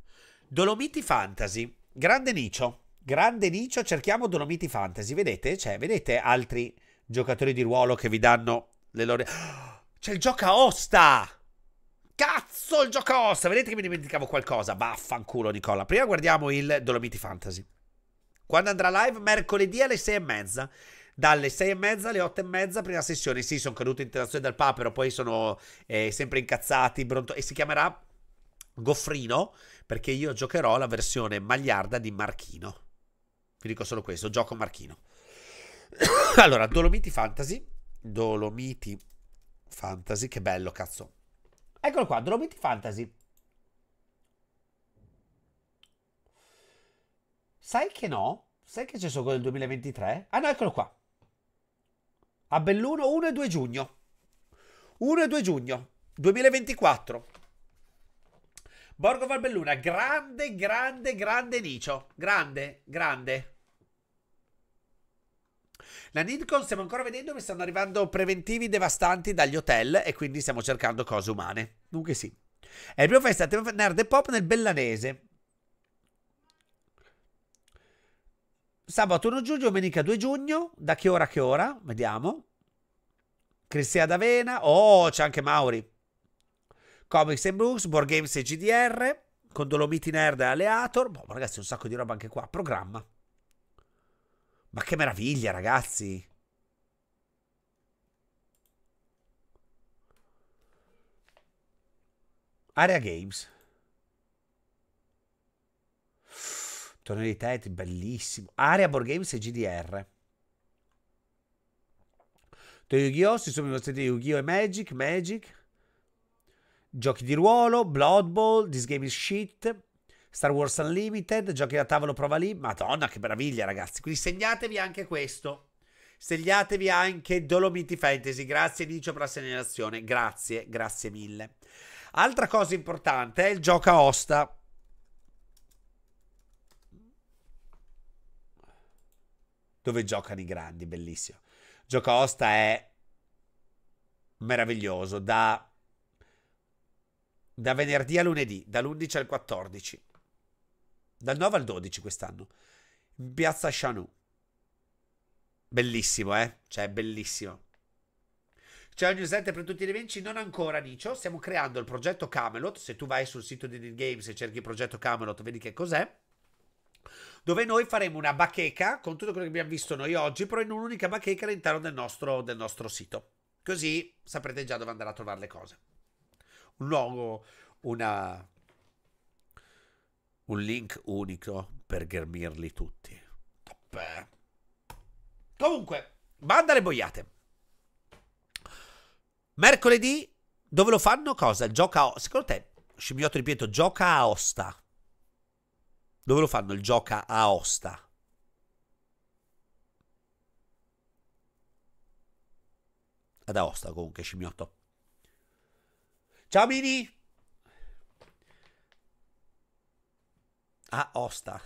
Dolomiti Fantasy, grande nicio, grande nicio, cerchiamo Dolomiti Fantasy, vedete? Cioè, vedete altri giocatori di ruolo che vi danno le loro... [gasps] c'è il Osta! Cazzo, il Osta! Vedete che mi dimenticavo qualcosa? Vaffanculo, Nicola. Prima guardiamo il Dolomiti Fantasy. Quando andrà live? Mercoledì alle sei e mezza dalle sei e mezza alle otto e mezza prima sessione sì sono caduto in tentazione dal papero poi sono eh, sempre incazzati bronto- e si chiamerà Goffrino, perché io giocherò la versione magliarda di Marchino. Vi dico solo questo, gioco Marchino. [coughs] allora, Dolomiti Fantasy. Dolomiti Fantasy, che bello, cazzo. Eccolo qua, Dolomiti Fantasy. Sai che no? Sai che c'è solo quello del 2023? Ah no, eccolo qua. A Belluno 1 e 2 giugno. 1 e 2 giugno 2024. Borgo Valbelluna, grande, grande, grande nicio. Grande, grande. La Nidcon stiamo ancora vedendo, mi stanno arrivando preventivi devastanti dagli hotel e quindi stiamo cercando cose umane. Dunque sì. È il primo festival nerd e pop nel Bellanese. Sabato 1 giugno, domenica 2 giugno, da che ora a che ora? Vediamo. Cristea d'Avena, oh c'è anche Mauri. Comics and Books, Board Games e GDR, con Dolomiti Nerd e Aleator. Boh, ragazzi, un sacco di roba anche qua. Programma. Ma che meraviglia, ragazzi! Area Games. Torneo di Teti, bellissimo. Area Board Games e GDR. Yu-Gi-Oh! Si sono dimostrati Yu-Gi-Oh! e Magic, Magic giochi di ruolo, Blood Bowl, This Game is Shit, Star Wars Unlimited, giochi da tavolo prova lì. Madonna, che meraviglia, ragazzi. Quindi segnatevi anche questo. Segnatevi anche Dolomiti Fantasy. Grazie Nicio per la segnalazione. Grazie, grazie mille. Altra cosa importante è il gioco a Osta. Dove giocano i grandi, bellissimo. Gioco a Osta è meraviglioso. Da da venerdì a lunedì, dall'11 al 14. Dal 9 al 12 quest'anno. In piazza Chanou. Bellissimo, eh? Cioè, bellissimo. C'è la newsletter per tutti i amici? Non ancora, Nicio. Stiamo creando il progetto Camelot. Se tu vai sul sito di Need Games e cerchi il progetto Camelot, vedi che cos'è. Dove noi faremo una bacheca con tutto quello che abbiamo visto noi oggi, però in un'unica bacheca all'interno del nostro, del nostro sito. Così saprete già dove andare a trovare le cose un logo, una, un link unico per ghermirli tutti. Vabbè. Comunque, banda le boiate. Mercoledì, dove lo fanno? Cosa? Il gioca a... Osta. Secondo te, scimmiotto ripeto, gioca a Osta. Dove lo fanno il gioca a Osta? Ad Aosta comunque, scimmiotto. Ciao Mini! Ah, Osta.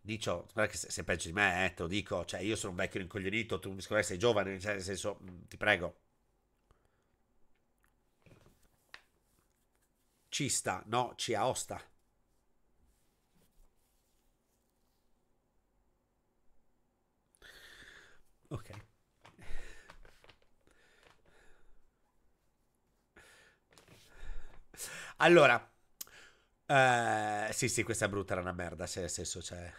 Dicio, guarda che sei, sei peggio di me, eh, te lo dico. Cioè, io sono un vecchio rincoglionito, tu secondo me sei giovane, cioè, nel senso, mm, ti prego. Ci sta, no, ci a Osta. Ok. Allora, eh, sì, sì, questa è brutta, era una merda, se nel senso, cioè...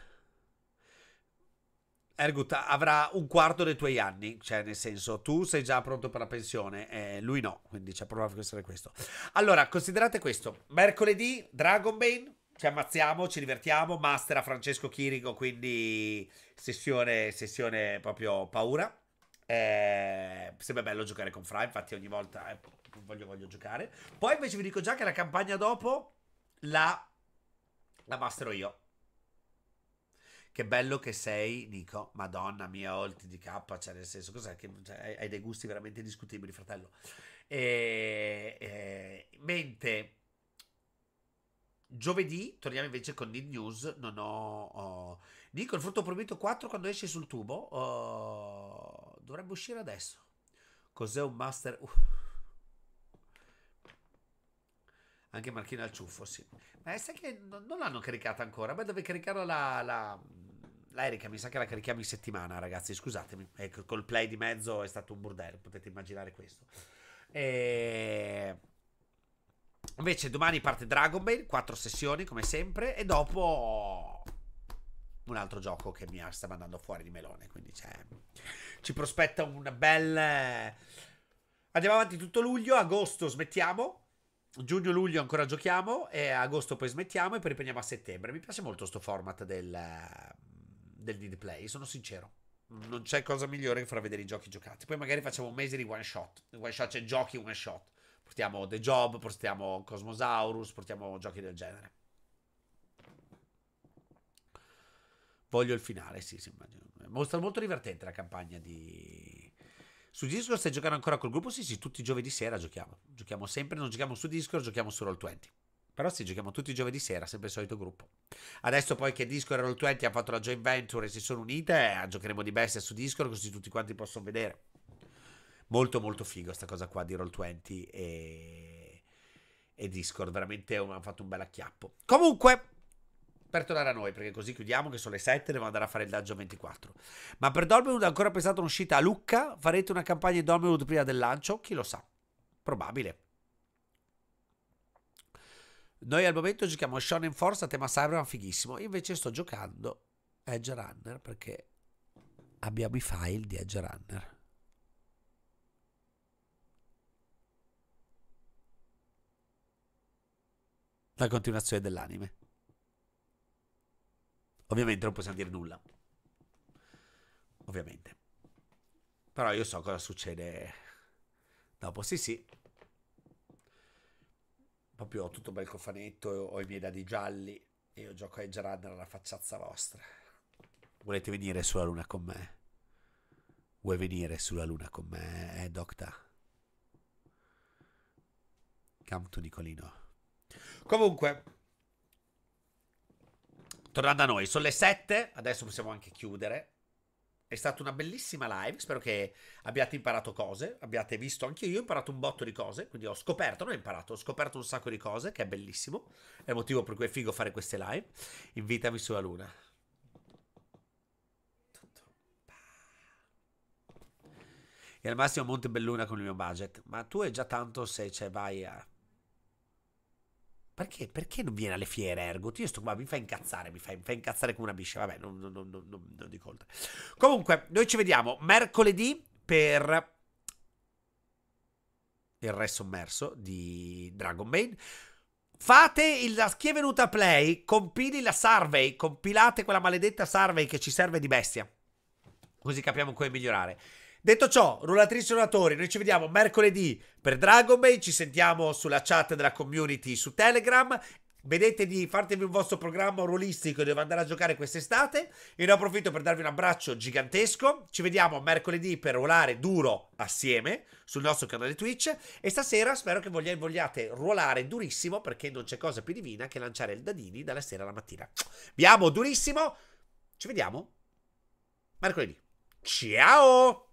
Ergut avrà un quarto dei tuoi anni, cioè nel senso tu sei già pronto per la pensione, eh, lui no, quindi c'è cioè, probabile essere questo. Allora, considerate questo, mercoledì Dragon Bane, ci ammazziamo, ci divertiamo, master a Francesco Chirico, quindi sessione, sessione proprio paura. Eh, sembra bello giocare con Fra, infatti ogni volta eh, voglio, voglio, giocare. Poi invece vi dico già che la campagna dopo la, la mastero io. Che bello che sei, Nico. Madonna mia, oltre di K, cioè nel senso, cos'è che cioè, hai dei gusti veramente discutibili, fratello. E, e, mentre giovedì torniamo invece con Need News. Non ho... Oh, Nico, il frutto proibito 4 quando esce sul tubo. Oh, Dovrebbe uscire adesso. Cos'è un master... Uh. Anche Marchino al ciuffo, sì. Ma sai che non, non l'hanno caricata ancora. Beh, deve caricarla la, la, la, Erika. Mi sa che la carichiamo in settimana, ragazzi. Scusatemi. Ecco, col play di mezzo è stato un bordello. Potete immaginare questo. E... Invece domani parte Dragon Ball, 4 sessioni come sempre. E dopo un altro gioco che mi sta mandando fuori di melone. Quindi c'è ci prospetta un bel... Eh, andiamo avanti tutto luglio, agosto smettiamo, giugno-luglio ancora giochiamo e agosto poi smettiamo e poi riprendiamo a settembre. Mi piace molto questo format del, eh, del Need Play, sono sincero. Non c'è cosa migliore che far vedere i giochi giocati. Poi magari facciamo un mese di one shot. One shot c'è cioè giochi one shot. Portiamo The Job, portiamo Cosmosaurus, portiamo giochi del genere. Voglio il finale, sì, sì, immagino mostra molto divertente la campagna di... Su Discord stai giocando ancora col gruppo? Sì, sì, tutti i giovedì sera giochiamo. Giochiamo sempre, non giochiamo su Discord, giochiamo su Roll20. Però sì, giochiamo tutti i giovedì sera, sempre il solito gruppo. Adesso poi che Discord e Roll20 hanno fatto la joint venture e si sono unite, eh, giocheremo di bestia su Discord così tutti quanti possono vedere. Molto molto figo questa cosa qua di Roll20 e... e Discord, veramente hanno fatto un bel acchiappo. Comunque, per tornare a noi, perché così chiudiamo che sono le 7 e devo andare a fare il daggio 24. Ma per Dolmenwood è ancora pensate un'uscita a Lucca? Farete una campagna di Dolmenwood prima del lancio? Chi lo sa? Probabile. Noi al momento giochiamo Shonen Force a tema Cyberman fighissimo, Io invece sto giocando Edge Runner perché abbiamo i file di Edge Runner. La continuazione dell'anime. Ovviamente non possiamo dire nulla. Ovviamente. Però io so cosa succede dopo. Sì, sì. Proprio ho tutto un bel cofanetto, ho i miei dadi gialli e io gioco a Gerard nella alla facciazza vostra. Volete venire sulla luna con me? Vuoi venire sulla luna con me, eh, Docta? Come to Nicolino. Comunque, tornando a noi, sono le 7, adesso possiamo anche chiudere. È stata una bellissima live, spero che abbiate imparato cose, abbiate visto, anche io ho imparato un botto di cose, quindi ho scoperto, non ho imparato, ho scoperto un sacco di cose, che è bellissimo, è il motivo per cui è figo fare queste live. Invitami sulla luna. E al massimo Montebelluna con il mio budget, ma tu è già tanto se c'è cioè, vai a... Perché? Perché non viene alle fiere Ergot? Io sto qua, mi fa incazzare, mi fa, mi fa incazzare come una biscia. Vabbè, non, non, non, non, dico oltre. Comunque, noi ci vediamo mercoledì per il re sommerso di Dragon Maid. Fate il, chi è venuta a play, compili la survey, compilate quella maledetta survey che ci serve di bestia. Così capiamo come migliorare. Detto ciò, rullatrici e rullatori, noi ci vediamo mercoledì per Dragon Ball, ci sentiamo sulla chat della community su Telegram vedete di fartevi un vostro programma ruolistico dove andare a giocare quest'estate. Io ne approfitto per darvi un abbraccio gigantesco. Ci vediamo mercoledì per ruolare duro assieme sul nostro canale Twitch. E stasera spero che voglia, vogliate ruolare durissimo perché non c'è cosa più divina che lanciare il dadini dalla sera alla mattina. Vi amo durissimo. Ci vediamo mercoledì. Ciao!